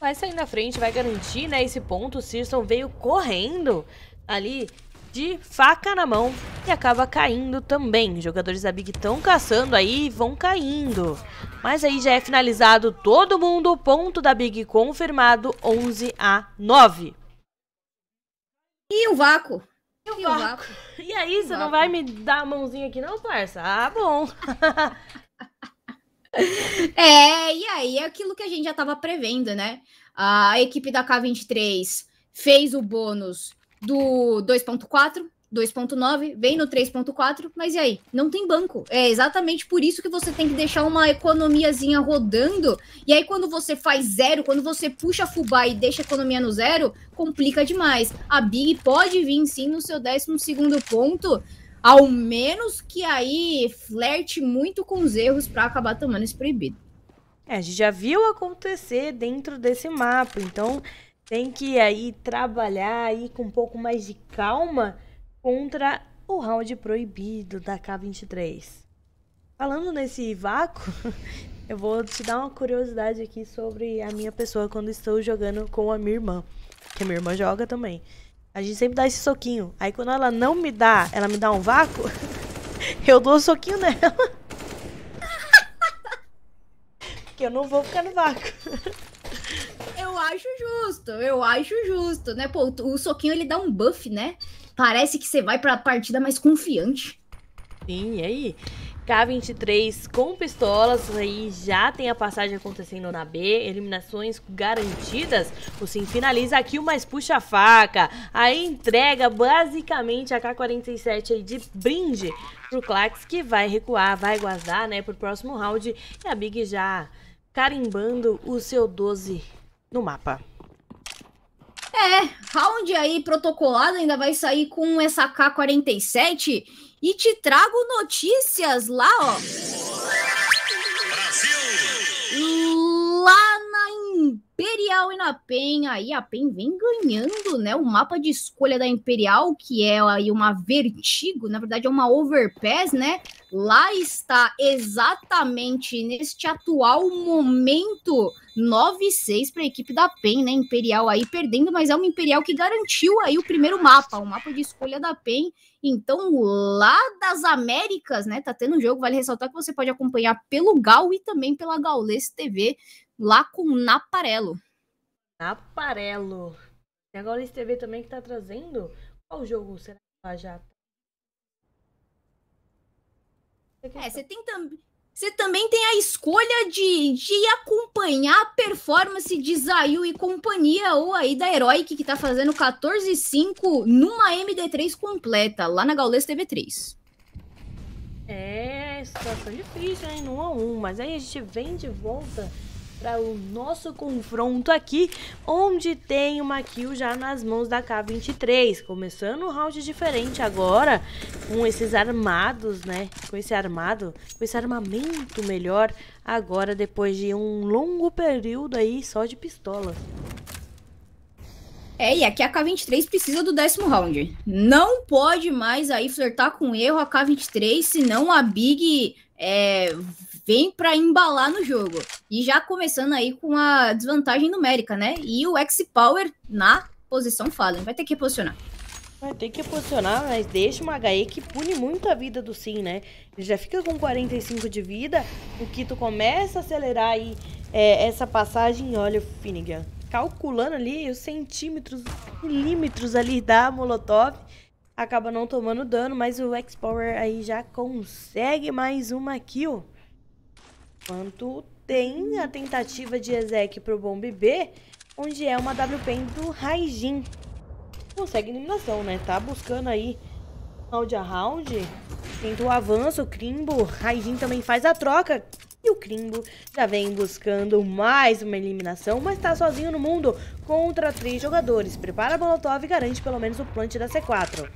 Vai sair na frente, vai garantir, né, esse ponto. O Sirson veio correndo ali de faca na mão e acaba caindo também. jogadores da Big estão caçando aí e vão caindo. Mas aí já é finalizado todo mundo, ponto da Big confirmado, 11 a 9. E o vácuo? E o, vácuo? E aí, você não vai me dar a mãozinha aqui não, parça? Ah, bom. <laughs> é, e aí é aquilo que a gente já estava prevendo, né? A equipe da K23 fez o bônus do 2.4, 2.9, vem no 3.4, mas e aí? Não tem banco. É exatamente por isso que você tem que deixar uma economiazinha rodando. E aí, quando você faz zero, quando você puxa fubá e deixa a economia no zero, complica demais. A Big pode vir sim no seu 12 ponto, ao menos que aí flerte muito com os erros para acabar tomando esse proibido. É, a gente já viu acontecer dentro desse mapa, então tem que aí trabalhar aí com um pouco mais de calma contra o round proibido da K23. Falando nesse vácuo, <laughs> eu vou te dar uma curiosidade aqui sobre a minha pessoa quando estou jogando com a minha irmã, que a minha irmã joga também. A gente sempre dá esse soquinho. Aí quando ela não me dá, ela me dá um vácuo, <laughs> eu dou o um soquinho nela. <laughs> Porque eu não vou ficar no vácuo acho justo, eu acho justo, né? Pô, o soquinho ele dá um buff, né? Parece que você vai pra partida mais confiante. Sim, e aí? K23 com pistolas, aí já tem a passagem acontecendo na B, eliminações garantidas. O Sim finaliza aqui, mas puxa a faca. Aí entrega basicamente a K47 aí de brinde pro Clax, que vai recuar, vai guardar, né, pro próximo round. E a Big já carimbando o seu 12 no mapa. É, round aí protocolado ainda vai sair com essa K-47 e te trago notícias lá, ó. Brasil! lá na Imperial e na PEN. Aí a PEN vem ganhando, né? O mapa de escolha da Imperial, que é aí uma vertigo, na verdade é uma overpass, né? Lá está exatamente neste atual momento 9-6 para a equipe da PEN, né? Imperial aí perdendo, mas é uma Imperial que garantiu aí o primeiro mapa, o mapa de escolha da PEN. Então, lá das Américas, né? Tá tendo um jogo, vale ressaltar que você pode acompanhar pelo Gal e também pela Gaules TV lá com Naparello. Naparello. E agora esse TV também que tá trazendo. Qual jogo será que vai já tá? É, você tem também. Você também tem a escolha de, de acompanhar a performance de Zayu e companhia, ou aí da Heroic, que tá fazendo 14-5 numa MD3 completa, lá na Gaules TV3. É, situação difícil, hein? No 1 a 1 mas aí a gente vem de volta para o nosso confronto aqui, onde tem uma kill já nas mãos da K-23. Começando um round diferente agora, com esses armados, né? Com esse armado, com esse armamento melhor, agora depois de um longo período aí só de pistolas. É, e aqui a K23 precisa do décimo round. Não pode mais aí flertar com erro a K23, senão a Big é, vem para embalar no jogo. E já começando aí com a desvantagem numérica, né? E o X-Power na posição Fallen. Vai ter que posicionar. Vai ter que posicionar, mas deixa uma HE que pune muito a vida do Sim, né? Ele já fica com 45 de vida, o Kito começa a acelerar aí é, essa passagem. Olha o Finnegan calculando ali os centímetros, milímetros ali da Molotov. Acaba não tomando dano, mas o X-Power aí já consegue mais uma kill. Enquanto tem a tentativa de Ezek pro Bomb B, onde é uma WP do Raijin. Consegue eliminação, né? Tá buscando aí round a round. Tenta o avanço, o Crimbo. Raijin também faz a troca. E o Crimbo já vem buscando mais uma eliminação, mas está sozinho no mundo contra três jogadores. Prepara a Molotov e garante pelo menos o plant da C4.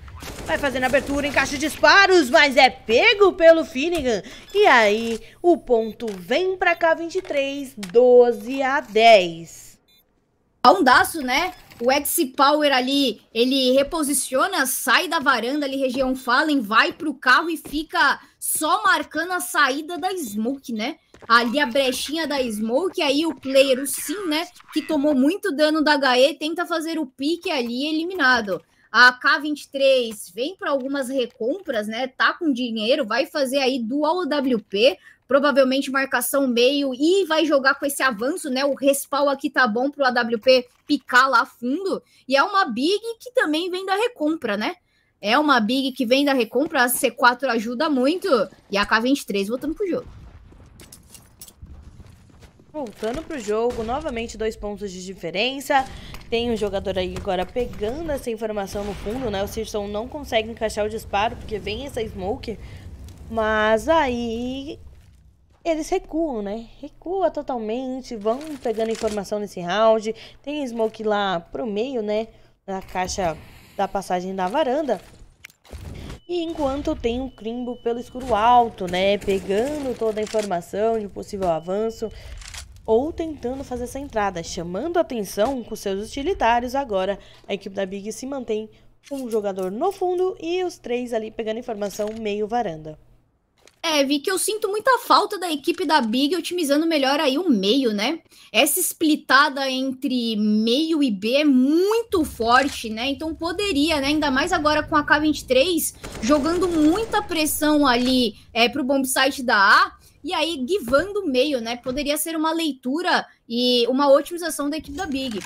Vai fazendo abertura, encaixa disparos, mas é pego pelo Finnegan. E aí o ponto vem para k 23, 12 a 10. Roundaço, né? O Exi Power ali, ele reposiciona, sai da varanda ali, região Fallen, vai pro carro e fica só marcando a saída da Smoke, né? Ali a brechinha da Smoke, aí o player, o Sim, né? Que tomou muito dano da HE, tenta fazer o pique ali eliminado. A K23 vem para algumas recompras, né? Tá com dinheiro, vai fazer aí dual WP provavelmente marcação meio, e vai jogar com esse avanço, né? O respal aqui tá bom pro AWP picar lá fundo, e é uma big que também vem da recompra, né? É uma big que vem da recompra, a C4 ajuda muito, e a K23 voltando pro jogo. Voltando pro jogo, novamente dois pontos de diferença. Tem um jogador aí agora pegando essa informação no fundo, né? O Sirson não consegue encaixar o disparo, porque vem essa smoke. Mas aí eles recuam, né? Recua totalmente, vão pegando informação nesse round. Tem smoke lá pro meio, né? Na caixa da passagem da varanda. E enquanto tem um Crimbo pelo escuro alto, né? Pegando toda a informação de possível avanço. Ou tentando fazer essa entrada, chamando atenção com seus utilitários. Agora a equipe da Big se mantém um jogador no fundo e os três ali pegando informação meio varanda. É, Vi, que eu sinto muita falta da equipe da Big otimizando melhor aí o meio, né? Essa splitada entre meio e B é muito forte, né? Então poderia, né? Ainda mais agora com a K23 jogando muita pressão ali é, pro bombsite da A e aí givando o meio, né? Poderia ser uma leitura e uma otimização da equipe da Big.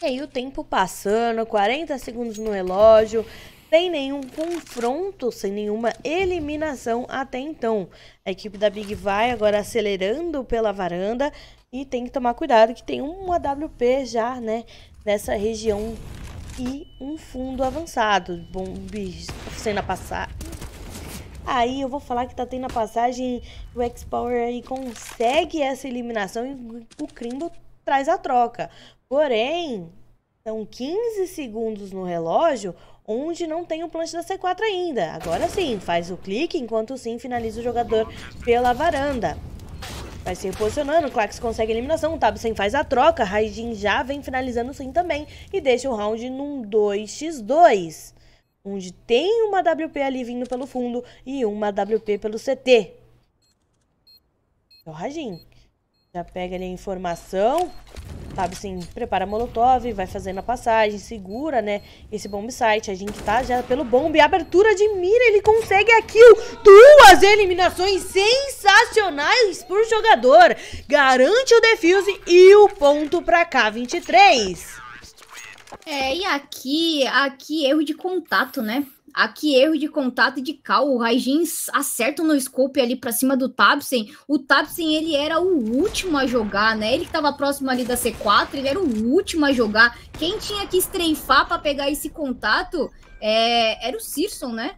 E aí o tempo passando, 40 segundos no relógio, sem nenhum confronto, sem nenhuma eliminação até então. A equipe da Big vai agora acelerando pela varanda e tem que tomar cuidado que tem uma WP já, né, nessa região e um fundo avançado. Bom, sendo a passar. Aí eu vou falar que tá tendo a passagem, o X-Power aí consegue essa eliminação e o Crimbo traz a troca. Porém, são 15 segundos no relógio, onde não tem o plant da C4 ainda. Agora sim, faz o clique, enquanto sim finaliza o jogador pela varanda. Vai se reposicionando, Clax consegue a eliminação, o Tabsen faz a troca, Raijin já vem finalizando sim também e deixa o round num 2x2. Onde tem uma WP ali vindo pelo fundo e uma WP pelo CT. É o Rajin. Já pega ali a informação. Sabe assim, prepara molotov, vai fazendo a passagem, segura, né? Esse bomb site. A gente tá já pelo bomb. Abertura de mira, ele consegue a kill. Duas eliminações sensacionais por jogador. Garante o defuse e o ponto pra k 23. É, e aqui, aqui erro de contato, né? Aqui, erro de contato de cal. O Raijin acerta no scope ali para cima do Tapsen. O Tapsen, ele era o último a jogar, né? Ele que tava próximo ali da C4, ele era o último a jogar. Quem tinha que estreifar para pegar esse contato é... era o Sirson, né?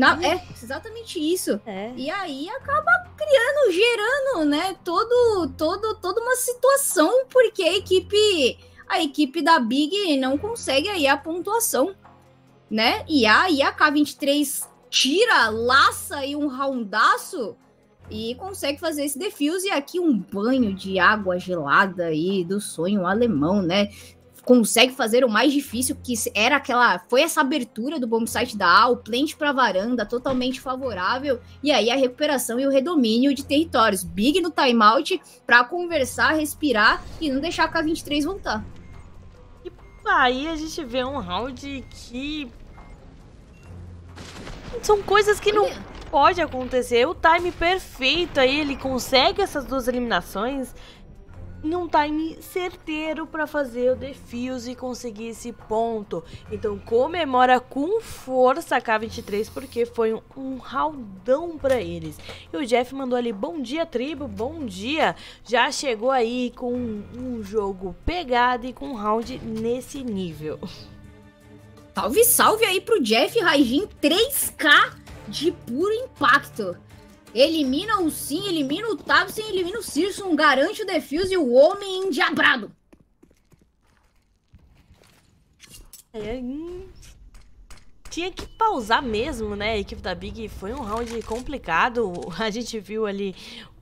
Na... Uhum. é, exatamente isso. É. E aí acaba criando, gerando, né, todo, todo, toda uma situação, porque a equipe, a equipe da Big não consegue aí a pontuação né? E aí e a K23 tira, laça e um roundaço e consegue fazer esse defuse. E aqui um banho de água gelada aí do sonho alemão, né? Consegue fazer o mais difícil, que era aquela. Foi essa abertura do bombsite da A, o plant para varanda, totalmente favorável. E aí a recuperação e o redomínio de territórios. Big no timeout para conversar, respirar e não deixar a K23 voltar. Aí a gente vê um round que... São coisas que não pode acontecer. É o time perfeito aí, ele consegue essas duas eliminações num tá time certeiro para fazer o defuse e conseguir esse ponto. Então comemora com força a K23 porque foi um, um raudão para eles. E o Jeff mandou ali bom dia tribo, bom dia. Já chegou aí com um, um jogo pegado e com um round nesse nível. Salve, salve aí pro Jeff Raijin 3K de puro impacto elimina o Sim, elimina o Tabson, elimina o Sirson, garante o defuse e o homem endiabrado. É, hum. Tinha que pausar mesmo, né? A equipe da Big foi um round complicado. <laughs> A gente viu ali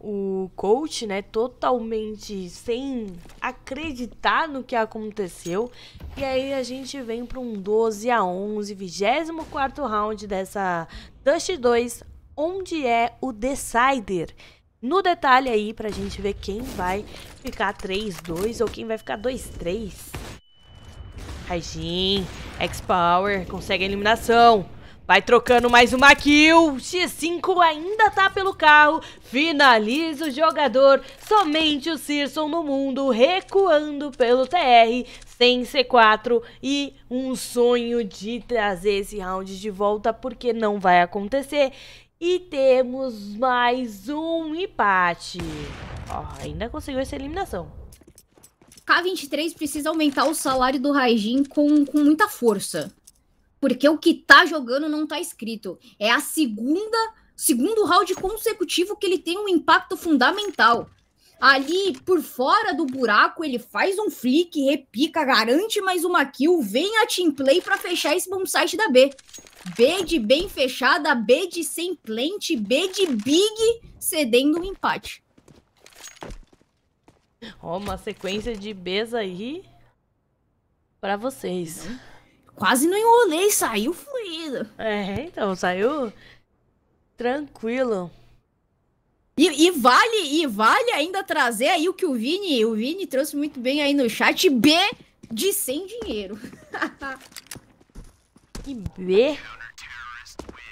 o coach, né, totalmente sem acreditar no que aconteceu. E aí a gente vem para um 12 a 11, 24 round dessa Dust 2 onde é o decider. No detalhe aí, pra gente ver quem vai ficar 3-2 ou quem vai ficar 2-3. Raijin, X-Power, consegue a eliminação. Vai trocando mais uma kill. X5 ainda tá pelo carro. Finaliza o jogador. Somente o Cirson no mundo, recuando pelo TR, sem C4. E um sonho de trazer esse round de volta, porque não vai acontecer. E temos mais um empate. Oh, ainda conseguiu essa eliminação. K23 precisa aumentar o salário do Raijin com, com muita força. Porque o que tá jogando não tá escrito. É a segunda, segundo round consecutivo que ele tem um impacto fundamental ali por fora do buraco, ele faz um flick, repica, garante mais uma kill, vem a team play para fechar esse bom site da B. B de bem fechada, B de sem plant, B de big, cedendo um empate. Ó, oh, uma sequência de Bs aí para vocês. Quase não enrolei, saiu fluido. É, então, saiu tranquilo. E, e, vale e vale ainda trazer aí o que o Vini, o Vini trouxe muito bem aí no chat, B de sem dinheiro. <laughs> e B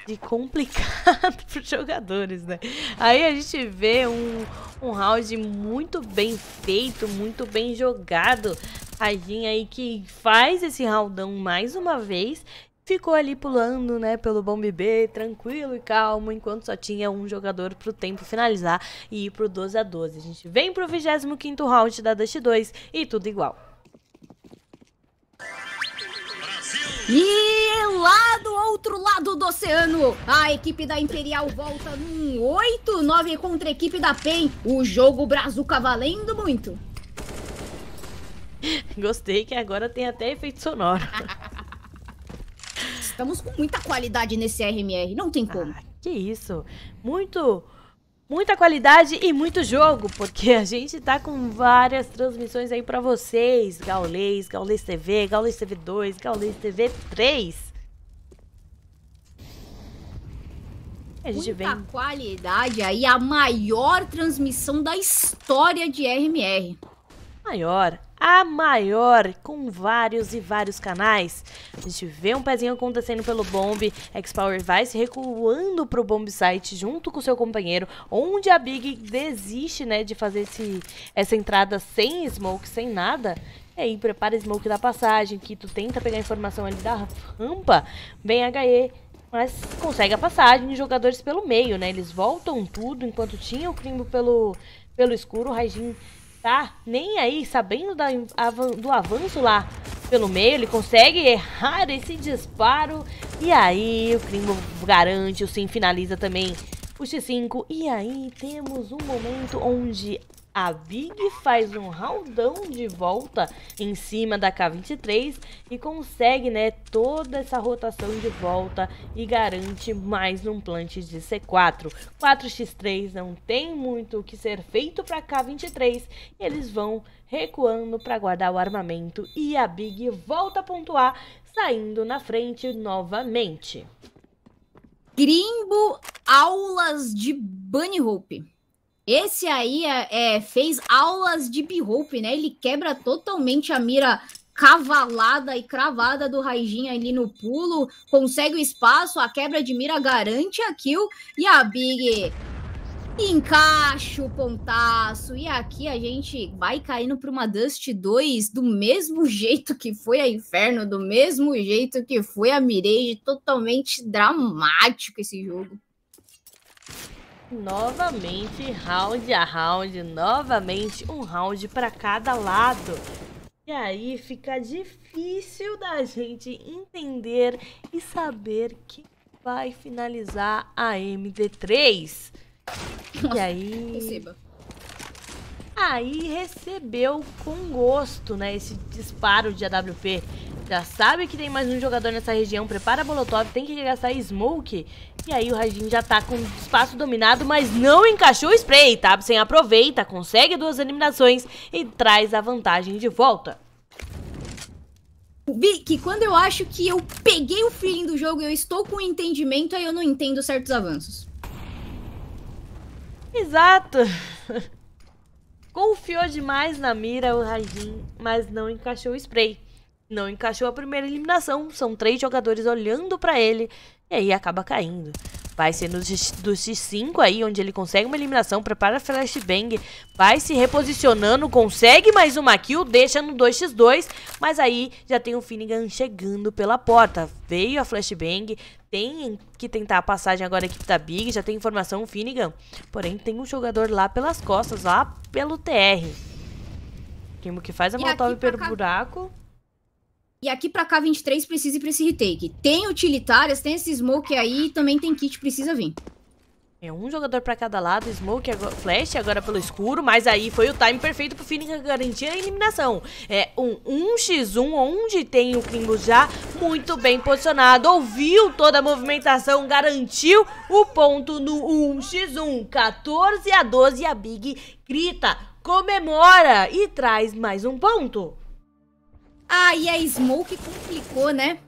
de complicado <laughs> para os jogadores, né? Aí a gente vê um, um round muito bem feito, muito bem jogado. Rajin aí que faz esse roundão mais uma vez ficou ali pulando, né, pelo Bombe B, tranquilo e calmo, enquanto só tinha um jogador pro tempo finalizar e ir pro 12 a 12. A gente vem pro 25º round da Dust 2 e tudo igual. E é lá do outro lado do oceano, a equipe da Imperial volta num 8-9 contra a equipe da PEN. O jogo Brazuca valendo muito. Gostei que agora tem até efeito sonoro. <laughs> estamos com muita qualidade nesse RMR, não tem como. Ah, que isso. Muito muita qualidade e muito jogo, porque a gente tá com várias transmissões aí para vocês, Gaulês, Gaulês TV, Gaulês TV 2, Gaulês TV 3. A gente muita vem... qualidade aí, a maior transmissão da história de RMR. Maior a maior, com vários e vários canais. A gente vê um pezinho acontecendo pelo bomb, X-Power vai se recuando pro bomb site junto com seu companheiro, onde a Big desiste, né, de fazer esse, essa entrada sem smoke, sem nada. E aí, prepara smoke da passagem, que tu tenta pegar a informação ali da rampa, vem HE, mas consegue a passagem de jogadores pelo meio, né? Eles voltam tudo, enquanto tinha o Crimbo pelo, pelo escuro, o Raijin tá nem aí, sabendo da, do avanço lá pelo meio, ele consegue errar esse disparo. E aí o Kringle garante, o Sim finaliza também o X5. E aí temos um momento onde a Big faz um roundão de volta em cima da K23 e consegue né, toda essa rotação de volta e garante mais um plant de C4. 4x3 não tem muito o que ser feito para K23 e eles vão recuando para guardar o armamento e a Big volta a pontuar, saindo na frente novamente. Grimbo aulas de Bunny Hope. Esse aí é, é, fez aulas de b-rope, né? Ele quebra totalmente a mira cavalada e cravada do Raijin ali no pulo, consegue o espaço, a quebra de mira garante a kill e a Big encaixa o pontaço. E aqui a gente vai caindo para uma Dust 2 do mesmo <laughs> jeito que foi a Inferno, do mesmo jeito que foi a Mirage, totalmente dramático esse jogo. Novamente, round a round, novamente um round para cada lado. E aí fica difícil da gente entender e saber quem vai finalizar a MD3. E aí... Receba. Aí recebeu com gosto, né, esse disparo de AWP. Já sabe que tem mais um jogador nessa região, prepara a Molotov, tem que gastar Smoke. E aí o Rajin já tá com o espaço dominado, mas não encaixou o spray. Tabsen tá? Sem aproveita, consegue duas eliminações e traz a vantagem de volta. Vic, quando eu acho que eu peguei o feeling do jogo, eu estou com o entendimento, aí eu não entendo certos avanços. Exato. <laughs> Confiou demais na mira o Rajin, mas não encaixou o spray. Não encaixou a primeira eliminação, são três jogadores olhando para ele e aí acaba caindo. Vai ser no dos X5 aí, onde ele consegue uma eliminação, prepara flashbang, vai se reposicionando, consegue mais uma kill, deixa no 2x2, mas aí já tem o Finnegan chegando pela porta. Veio a flashbang, tem que tentar a passagem agora a equipe da Big, já tem informação o Finnegan, porém tem um jogador lá pelas costas, lá pelo TR. Temos que faz a molotov pelo buraco. E aqui pra K23 precisa ir pra esse retake. Tem utilitárias, tem esse smoke aí e também tem kit, precisa vir. É um jogador pra cada lado, Smoke, agora, Flash agora pelo escuro, mas aí foi o time perfeito pro Phoenix garantir a eliminação. É um 1x1 onde tem o Kingo já muito bem posicionado, ouviu toda a movimentação, garantiu o ponto no 1x1, 14 a 12 a Big grita, comemora e traz mais um ponto. Ah, e a Smoke complicou, né?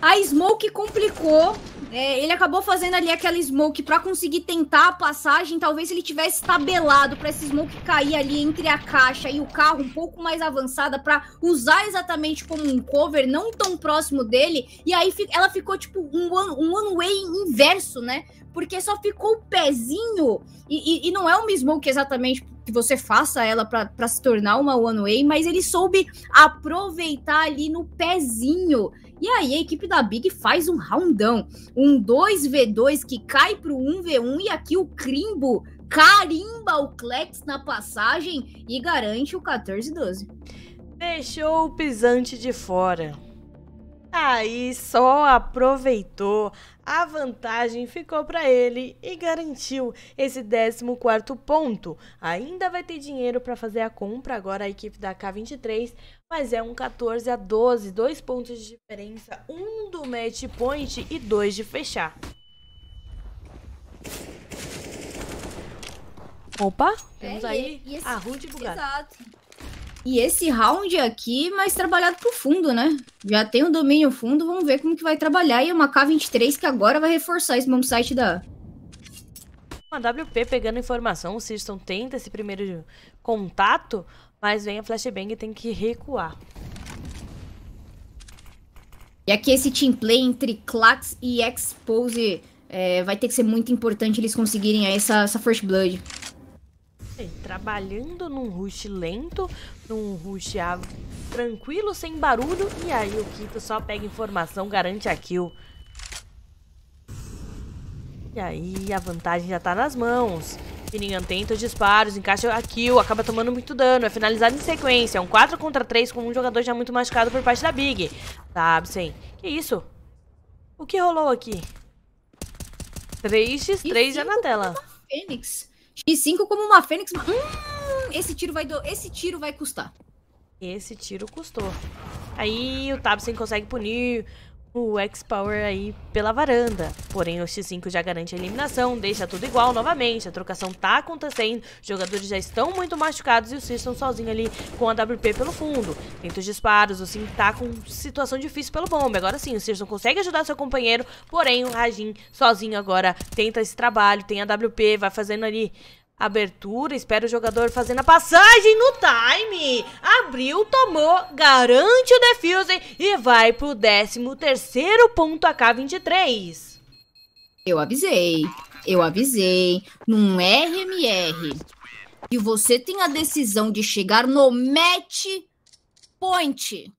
A Smoke complicou é, ele acabou fazendo ali aquela smoke para conseguir tentar a passagem. Talvez ele tivesse tabelado para esse smoke cair ali entre a caixa e o carro um pouco mais avançada para usar exatamente como um cover, não tão próximo dele. E aí ela ficou tipo um one, um one way inverso, né? Porque só ficou o pezinho e, e, e não é uma smoke exatamente que você faça ela para se tornar uma one way, mas ele soube aproveitar ali no pezinho e aí a equipe da Big faz um roundão, um 2v2 que cai pro 1v1 e aqui o Crimbo carimba o Clex na passagem e garante o 14-12. Deixou o pisante de fora. Aí só aproveitou a vantagem ficou para ele e garantiu esse 14 ponto. Ainda vai ter dinheiro para fazer a compra agora a equipe da K23 mas é um 14 a 12, dois pontos de diferença, um do match point e dois de fechar. Opa, temos é, aí e, é e esse... a Rude bugada. Exato. E esse round aqui, mais trabalhado pro fundo, né? Já tem o um domínio fundo, vamos ver como que vai trabalhar. E uma K23 que agora vai reforçar esse site da... Uma WP pegando informação, o Siston tenta esse primeiro contato, mas vem a flashbang e tem que recuar. E aqui esse teamplay entre Clax e Expose é, vai ter que ser muito importante eles conseguirem essa, essa First Blood. Trabalhando num rush lento, num rush tranquilo, sem barulho. E aí o Kito só pega informação, garante a kill. E aí a vantagem já tá nas mãos ninguém tenta os disparos, encaixa a kill, acaba tomando muito dano, é finalizado em sequência. É um 4 contra 3 com um jogador já muito machucado por parte da Big. Sabe, sim. Que isso? O que rolou aqui? 3x3 já na tela. Fênix. X5 como uma Fênix. Hum, esse tiro vai do... esse tiro vai custar. Esse tiro custou. Aí o Tabsen consegue punir o X-Power aí pela varanda. Porém, o X5 já garante a eliminação, deixa tudo igual novamente, a trocação tá acontecendo, os jogadores já estão muito machucados e o System sozinho ali com a WP pelo fundo. Tenta os disparos, o Sim tá com situação difícil pelo bombe. Agora sim, o System consegue ajudar seu companheiro, porém o Rajin sozinho agora tenta esse trabalho, tem a WP, vai fazendo ali Abertura, espera o jogador fazendo a passagem no time. Abriu, tomou, garante o defuse e vai pro 13º ponto AK-23. Eu avisei, eu avisei, num RMR. E você tem a decisão de chegar no match point.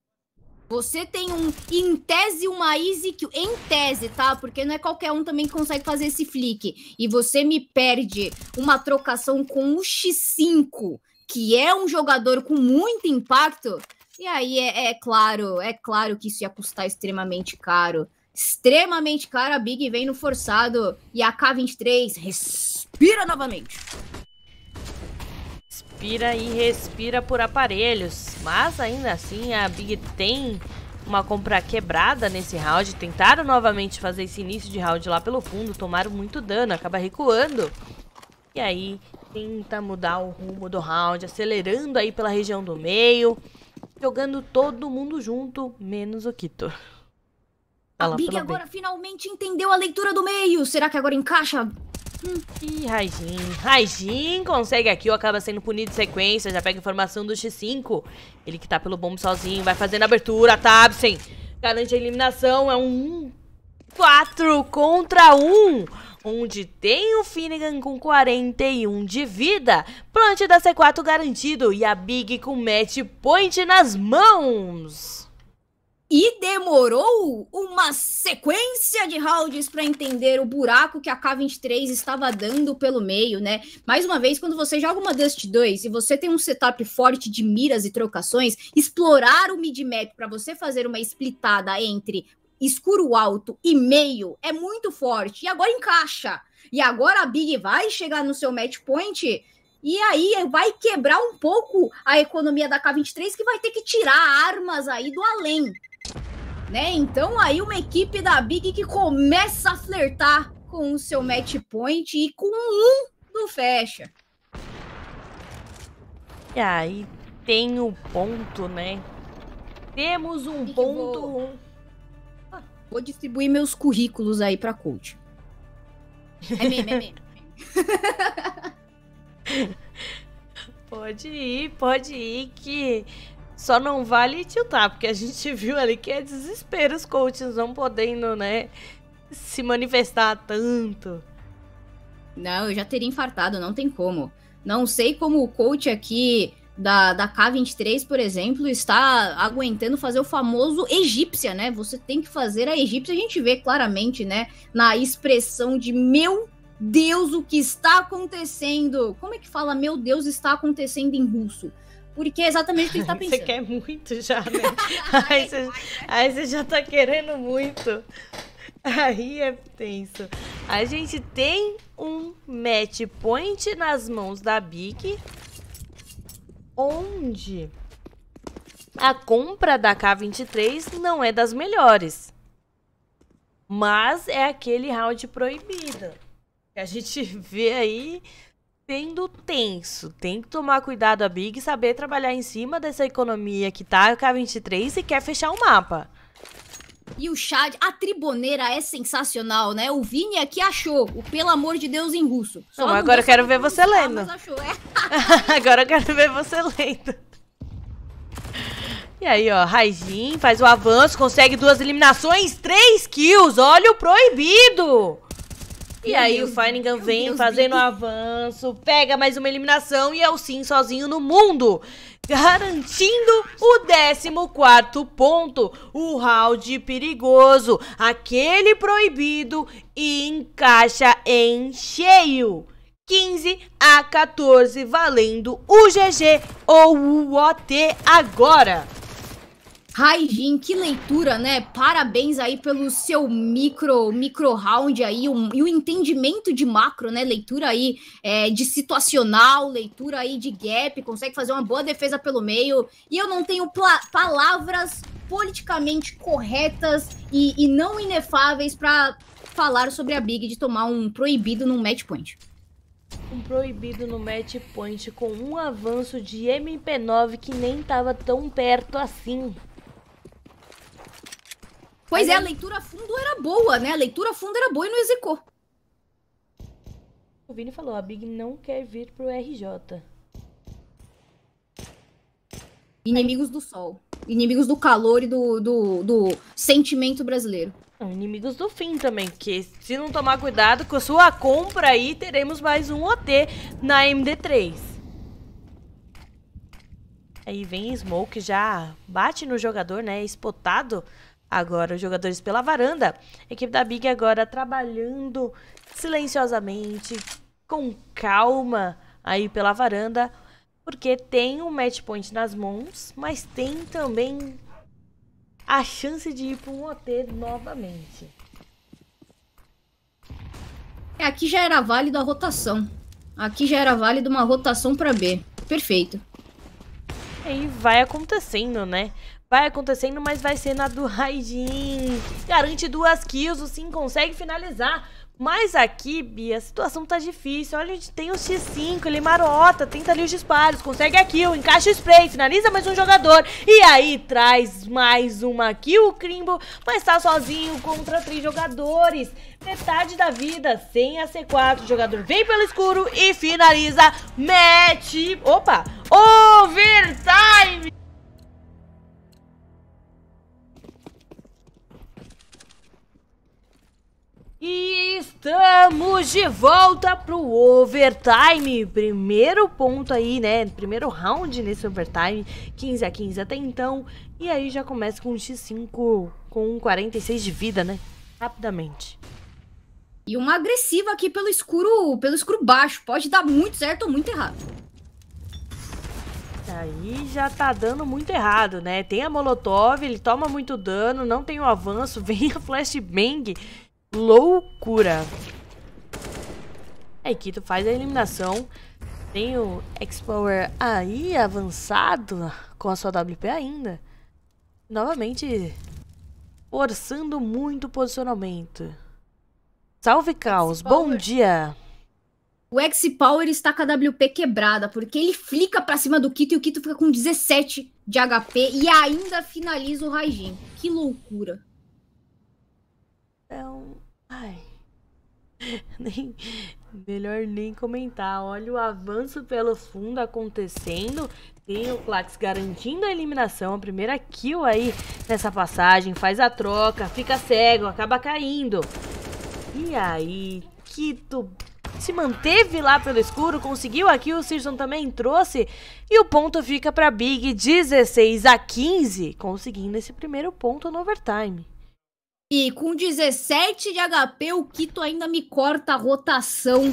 Você tem um, em tese, uma easy kill. Em tese, tá? Porque não é qualquer um também que consegue fazer esse flick. E você me perde uma trocação com o X5, que é um jogador com muito impacto. E aí é, é claro, é claro que isso ia custar extremamente caro. Extremamente caro, a Big vem no forçado. E a K23 respira novamente inspira e respira por aparelhos. Mas ainda assim, a Big tem uma compra quebrada nesse round. Tentaram novamente fazer esse início de round lá pelo fundo, tomaram muito dano, acaba recuando. E aí tenta mudar o rumo do round, acelerando aí pela região do meio, jogando todo mundo junto, menos o Kito. A Big agora B. finalmente entendeu a leitura do meio. Será que agora encaixa e Raijin. Raijin consegue aqui, ou acaba sendo punido de sequência, já pega informação do X5. Ele que tá pelo bombo sozinho, vai fazendo a abertura, Tabsen. Tá, Garante a eliminação, é um 4 contra 1. Onde tem o Finnegan com 41 de vida. Plante da C4 garantido e a Big com match point nas mãos. E demorou uma sequência de rounds para entender o buraco que a K23 estava dando pelo meio, né? Mais uma vez, quando você joga uma Dust 2 e você tem um setup forte de miras e trocações, explorar o mid map para você fazer uma splitada entre escuro alto e meio é muito forte. E agora encaixa. E agora a Big vai chegar no seu match point e aí vai quebrar um pouco a economia da K23, que vai ter que tirar armas aí do além né? Então aí uma equipe da Big que começa a flertar com o seu match point e com um não fecha. E aí tem o um ponto, né? Temos um e ponto. Vou... Ah, vou... distribuir meus currículos aí pra coach. É meme, é meme. É <laughs> pode ir, pode ir que só não vale tiltar, porque a gente viu ali que é desespero os coaches não podendo, né, se manifestar tanto. Não, eu já teria infartado, não tem como. Não sei como o coach aqui da, da K23, por exemplo, está aguentando fazer o famoso egípcia, né? Você tem que fazer a egípcia, a gente vê claramente, né? Na expressão de meu Deus, o que está acontecendo? Como é que fala meu Deus está acontecendo em russo? Porque é exatamente o que a tá <laughs> pensando. Você quer muito já, né? <laughs> aí, você, aí você já tá querendo muito. Aí é tenso. A gente tem um match point nas mãos da Bic. Onde a compra da K23 não é das melhores. Mas é aquele round proibido. Que a gente vê aí sendo tenso. Tem que tomar cuidado a Big e saber trabalhar em cima dessa economia que tá K23 e quer fechar o mapa. E o Chad, a triboneira é sensacional, né? O Vini aqui é achou o Pelo Amor de Deus em russo. Não, agora eu quero ver você lendo. É. <laughs> agora eu quero ver você lendo. E aí, ó, Raijin faz o avanço, consegue duas eliminações, três kills. Olha o proibido! E aí Deus, o Finnegan vem Deus fazendo Deus. avanço, pega mais uma eliminação e é o Sim sozinho no mundo. Garantindo o 14 ponto, o round perigoso, aquele proibido e encaixa em cheio. 15 a 14, valendo o GG ou o OT agora. Raijin, que leitura, né? Parabéns aí pelo seu micro micro round aí um, e o entendimento de macro, né? Leitura aí é, de situacional, leitura aí de gap, consegue fazer uma boa defesa pelo meio. E eu não tenho palavras politicamente corretas e, e não inefáveis para falar sobre a Big de tomar um proibido no match point um proibido no match point com um avanço de MP9 que nem tava tão perto assim. Pois Aí é, a leitura fundo era boa, né? A leitura fundo era boa e não execou. O Vini falou, a Big não quer vir pro RJ. Inimigos do sol. Inimigos do calor e do, do, do sentimento brasileiro. inimigos do fim também, que se não tomar cuidado com a sua compra aí, teremos mais um OT na MD3. Aí vem Smoke, já bate no jogador, né? Espotado. Agora, os jogadores pela varanda. A equipe da Big agora trabalhando silenciosamente, com calma aí pela varanda. Porque tem um match point nas mãos, mas tem também a chance de ir para um OT novamente. É, aqui já era válido a rotação. Aqui já era válido uma rotação para B. Perfeito. E vai acontecendo, né? vai acontecendo, mas vai ser na do Raidin. Garante duas kills, o Sim consegue finalizar. Mas aqui, Bia, a situação tá difícil. Olha, a gente tem o X5, ele marota, tenta ali os disparos, consegue a kill, encaixa o spray, finaliza mais um jogador. E aí traz mais uma kill, o Crimbo, mas tá sozinho contra três jogadores. Metade da vida, sem a C4. O jogador vem pelo escuro e finaliza. Mete, Opa! Overtime! E estamos de volta pro overtime. Primeiro ponto aí, né? Primeiro round nesse overtime. 15 a 15 até então. E aí já começa com um X5 com 46 de vida, né? Rapidamente. E uma agressiva aqui pelo escuro, pelo escuro baixo. Pode dar muito certo ou muito errado. Aí já tá dando muito errado, né? Tem a Molotov, ele toma muito dano, não tem o avanço, <laughs> vem a Flashbang. Loucura. Aí é Kito faz a eliminação. Tem o Explorer aí avançado com a sua WP ainda. Novamente forçando muito o posicionamento. Salve Caos, bom dia. O X-Power está com a WP quebrada, porque ele flica pra cima do Kito e o Kito fica com 17 de HP e ainda finaliza o Raijin. Que loucura. Então, ai. <laughs> Nem, melhor nem comentar. Olha o avanço pelo fundo acontecendo. Tem o Clax garantindo a eliminação. A primeira kill aí nessa passagem. Faz a troca, fica cego, acaba caindo. E aí, Kito se manteve lá pelo escuro, conseguiu aqui, o Sirson também trouxe. E o ponto fica para Big, 16 a 15, conseguindo esse primeiro ponto no overtime. E com 17 de HP, o Kito ainda me corta a rotação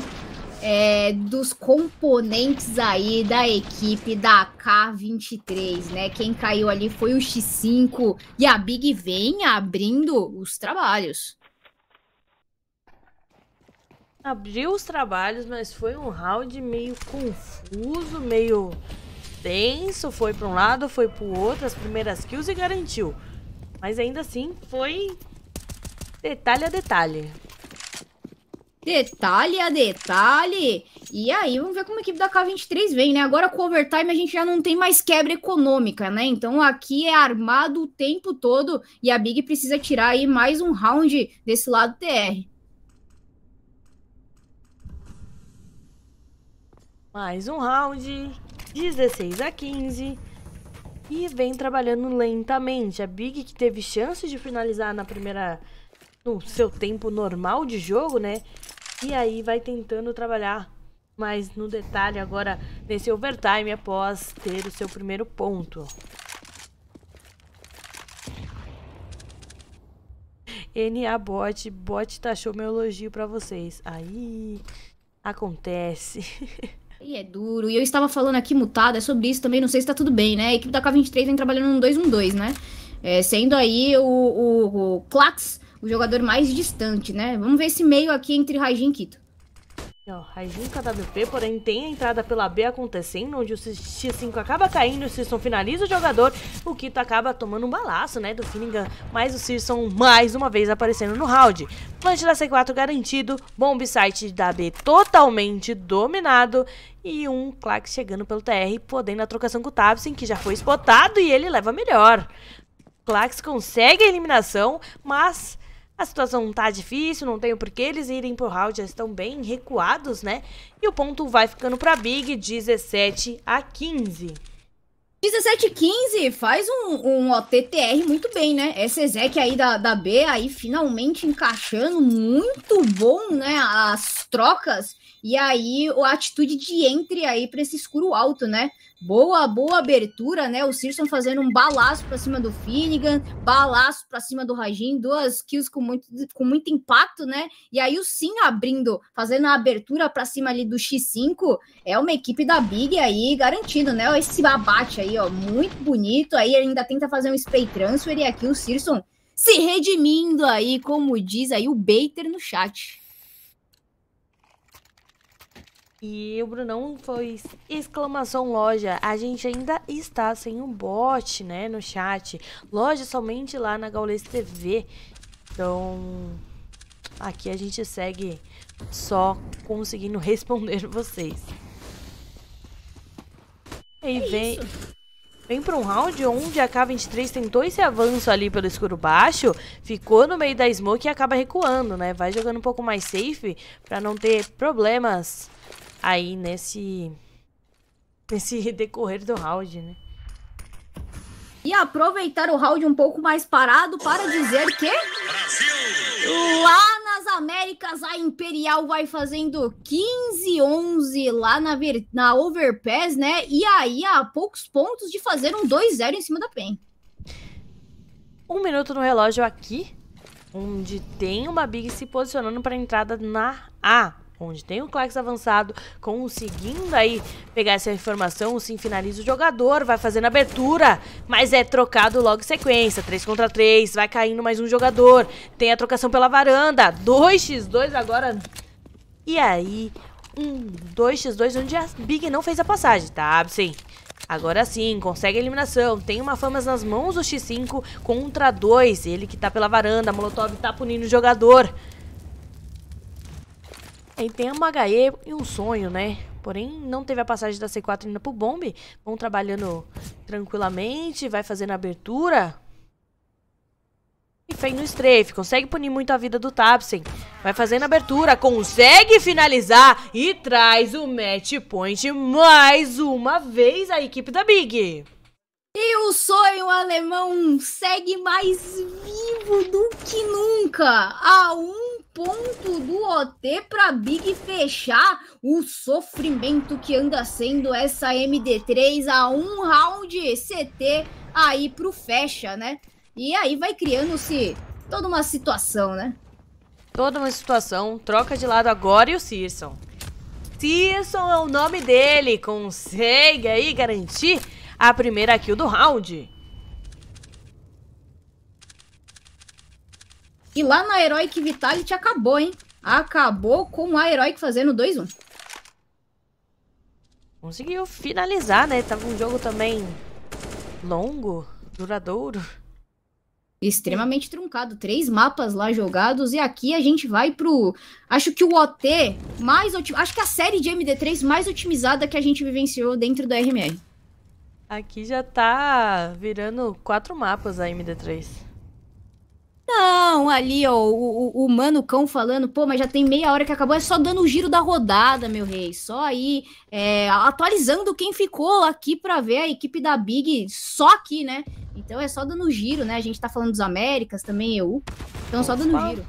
é, dos componentes aí da equipe da K23, né? Quem caiu ali foi o X5 e a Big vem abrindo os trabalhos. Abriu os trabalhos, mas foi um round meio confuso, meio tenso. Foi para um lado, foi para o outro, as primeiras kills e garantiu. Mas ainda assim, foi Detalhe a detalhe. Detalhe a detalhe. E aí, vamos ver como a equipe da K23 vem, né? Agora com o overtime a gente já não tem mais quebra econômica, né? Então aqui é armado o tempo todo e a Big precisa tirar aí mais um round desse lado TR. Mais um round, 16 a 15. E vem trabalhando lentamente. A Big que teve chance de finalizar na primeira no seu tempo normal de jogo, né? E aí vai tentando trabalhar mais no detalhe agora nesse overtime após ter o seu primeiro ponto. NA bot, bot taxou meu elogio para vocês. Aí acontece. <laughs> E é duro. E eu estava falando aqui mutada sobre isso também, não sei se tá tudo bem, né? A equipe da K23 vem trabalhando no 2-1-2, né? É, sendo aí o, o, o Clax o jogador mais distante, né? Vamos ver esse meio aqui entre Raijin e Kito. Ó, Raijin KWP, porém, tem a entrada pela B acontecendo, onde o X5 acaba caindo, o Sisson finaliza o jogador, o Kito acaba tomando um balaço, né, do Finningham, mas o Sisson mais uma vez aparecendo no round. Plant da C4 garantido, bomb site da B totalmente dominado, e um Clack chegando pelo TR, podendo a trocação com o Tabsin, que já foi spotado, e ele leva melhor. Clax consegue a eliminação, mas a situação não tá difícil, não tem por que eles irem pro round, já estão bem recuados, né? E o ponto vai ficando pra Big, 17 a 15. 17-15 faz um, um OTTR muito bem, né? Esse exec aí da, da B aí finalmente encaixando, muito bom, né? As trocas e aí a atitude de entre aí para esse escuro alto, né? Boa, boa abertura, né? O Sirson fazendo um balaço para cima do Finnegan, balaço para cima do Rajin, duas kills com muito, com muito impacto, né? E aí o Sim abrindo, fazendo a abertura para cima ali do X5, é uma equipe da Big aí garantido, né? Esse abate aí, ó, muito bonito. Aí ainda tenta fazer um spray transfer e aqui o Sirson se redimindo aí, como diz aí o Bater no chat. E o Brunão foi exclamação loja. A gente ainda está sem um bot, né, no chat. Loja somente lá na Gaules TV. Então, aqui a gente segue só conseguindo <laughs> responder vocês. E aí é vem... Vem para um round onde a K-23 tentou esse avanço ali pelo escuro baixo, ficou no meio da smoke e acaba recuando, né? Vai jogando um pouco mais safe para não ter problemas aí nesse nesse <laughs> decorrer do round, né? E aproveitar o round um pouco mais parado para dizer que Brasil! lá nas Américas a Imperial vai fazendo 15-11 lá na, na Overpass, né? E aí a poucos pontos de fazer um 2-0 em cima da PEN. Um minuto no relógio aqui, onde tem uma Big se posicionando para a entrada na A onde tem o Clax avançado, conseguindo aí pegar essa informação, o Sim finaliza o jogador, vai fazendo abertura, mas é trocado logo em sequência, 3 contra 3, vai caindo mais um jogador, tem a trocação pela varanda, 2x2 agora, e aí, um 2x2 onde a Big não fez a passagem, tá, Sim. Agora sim, consegue a eliminação. Tem uma Famas nas mãos do X5 contra 2. Ele que tá pela varanda. Molotov tá punindo o jogador tem uma HE e um sonho, né? Porém, não teve a passagem da C4 ainda pro bomb. Vão trabalhando tranquilamente, vai fazendo abertura. E fez no strafe, consegue punir muito a vida do Tapsen. Vai fazendo abertura, consegue finalizar e traz o match point mais uma vez a equipe da Big. E o sonho alemão segue mais vivo do que nunca. A um ponto do OT para Big fechar o sofrimento que anda sendo essa MD3 a um round CT aí pro fecha, né? E aí vai criando-se toda uma situação, né? Toda uma situação, troca de lado agora e o Searson. Searson é o nome dele, consegue aí garantir a primeira kill do round. E lá na Heroic Vitality acabou, hein? Acabou com a Heroic fazendo 2-1. Conseguiu finalizar, né? Tava um jogo também longo, duradouro. Extremamente truncado. Três mapas lá jogados. E aqui a gente vai pro. Acho que o OT mais. Otim... Acho que a série de MD3 mais otimizada que a gente vivenciou dentro da RMR. Aqui já tá virando quatro mapas a MD3. Não, ali, ó, o, o, o mano cão falando, pô, mas já tem meia hora que acabou, é só dando o giro da rodada, meu rei. Só aí, é, atualizando quem ficou aqui pra ver a equipe da Big só aqui, né? Então é só dando o giro, né? A gente tá falando dos Américas também, eu. Então só dando o giro.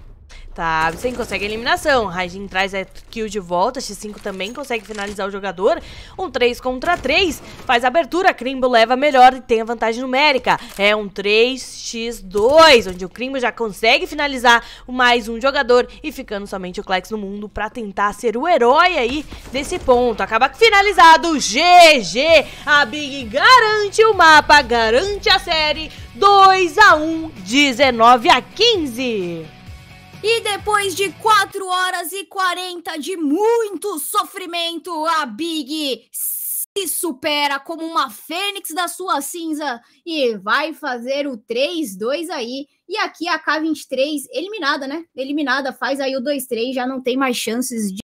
Tá, você consegue eliminação. Raijin traz a kill de volta. X5 também consegue finalizar o jogador. Um 3 contra 3. Faz a abertura. Crimbo leva melhor e tem a vantagem numérica. É um 3x2, onde o Crimbo já consegue finalizar mais um jogador e ficando somente o Clex no mundo pra tentar ser o herói aí desse ponto. Acaba finalizado. GG! A Big garante o mapa, garante a série. 2 a 1, 19 a 15. E depois de 4 horas e 40 de muito sofrimento, a Big se supera como uma fênix da sua cinza e vai fazer o 3-2 aí. E aqui a K23 eliminada, né? Eliminada, faz aí o 2-3, já não tem mais chances de.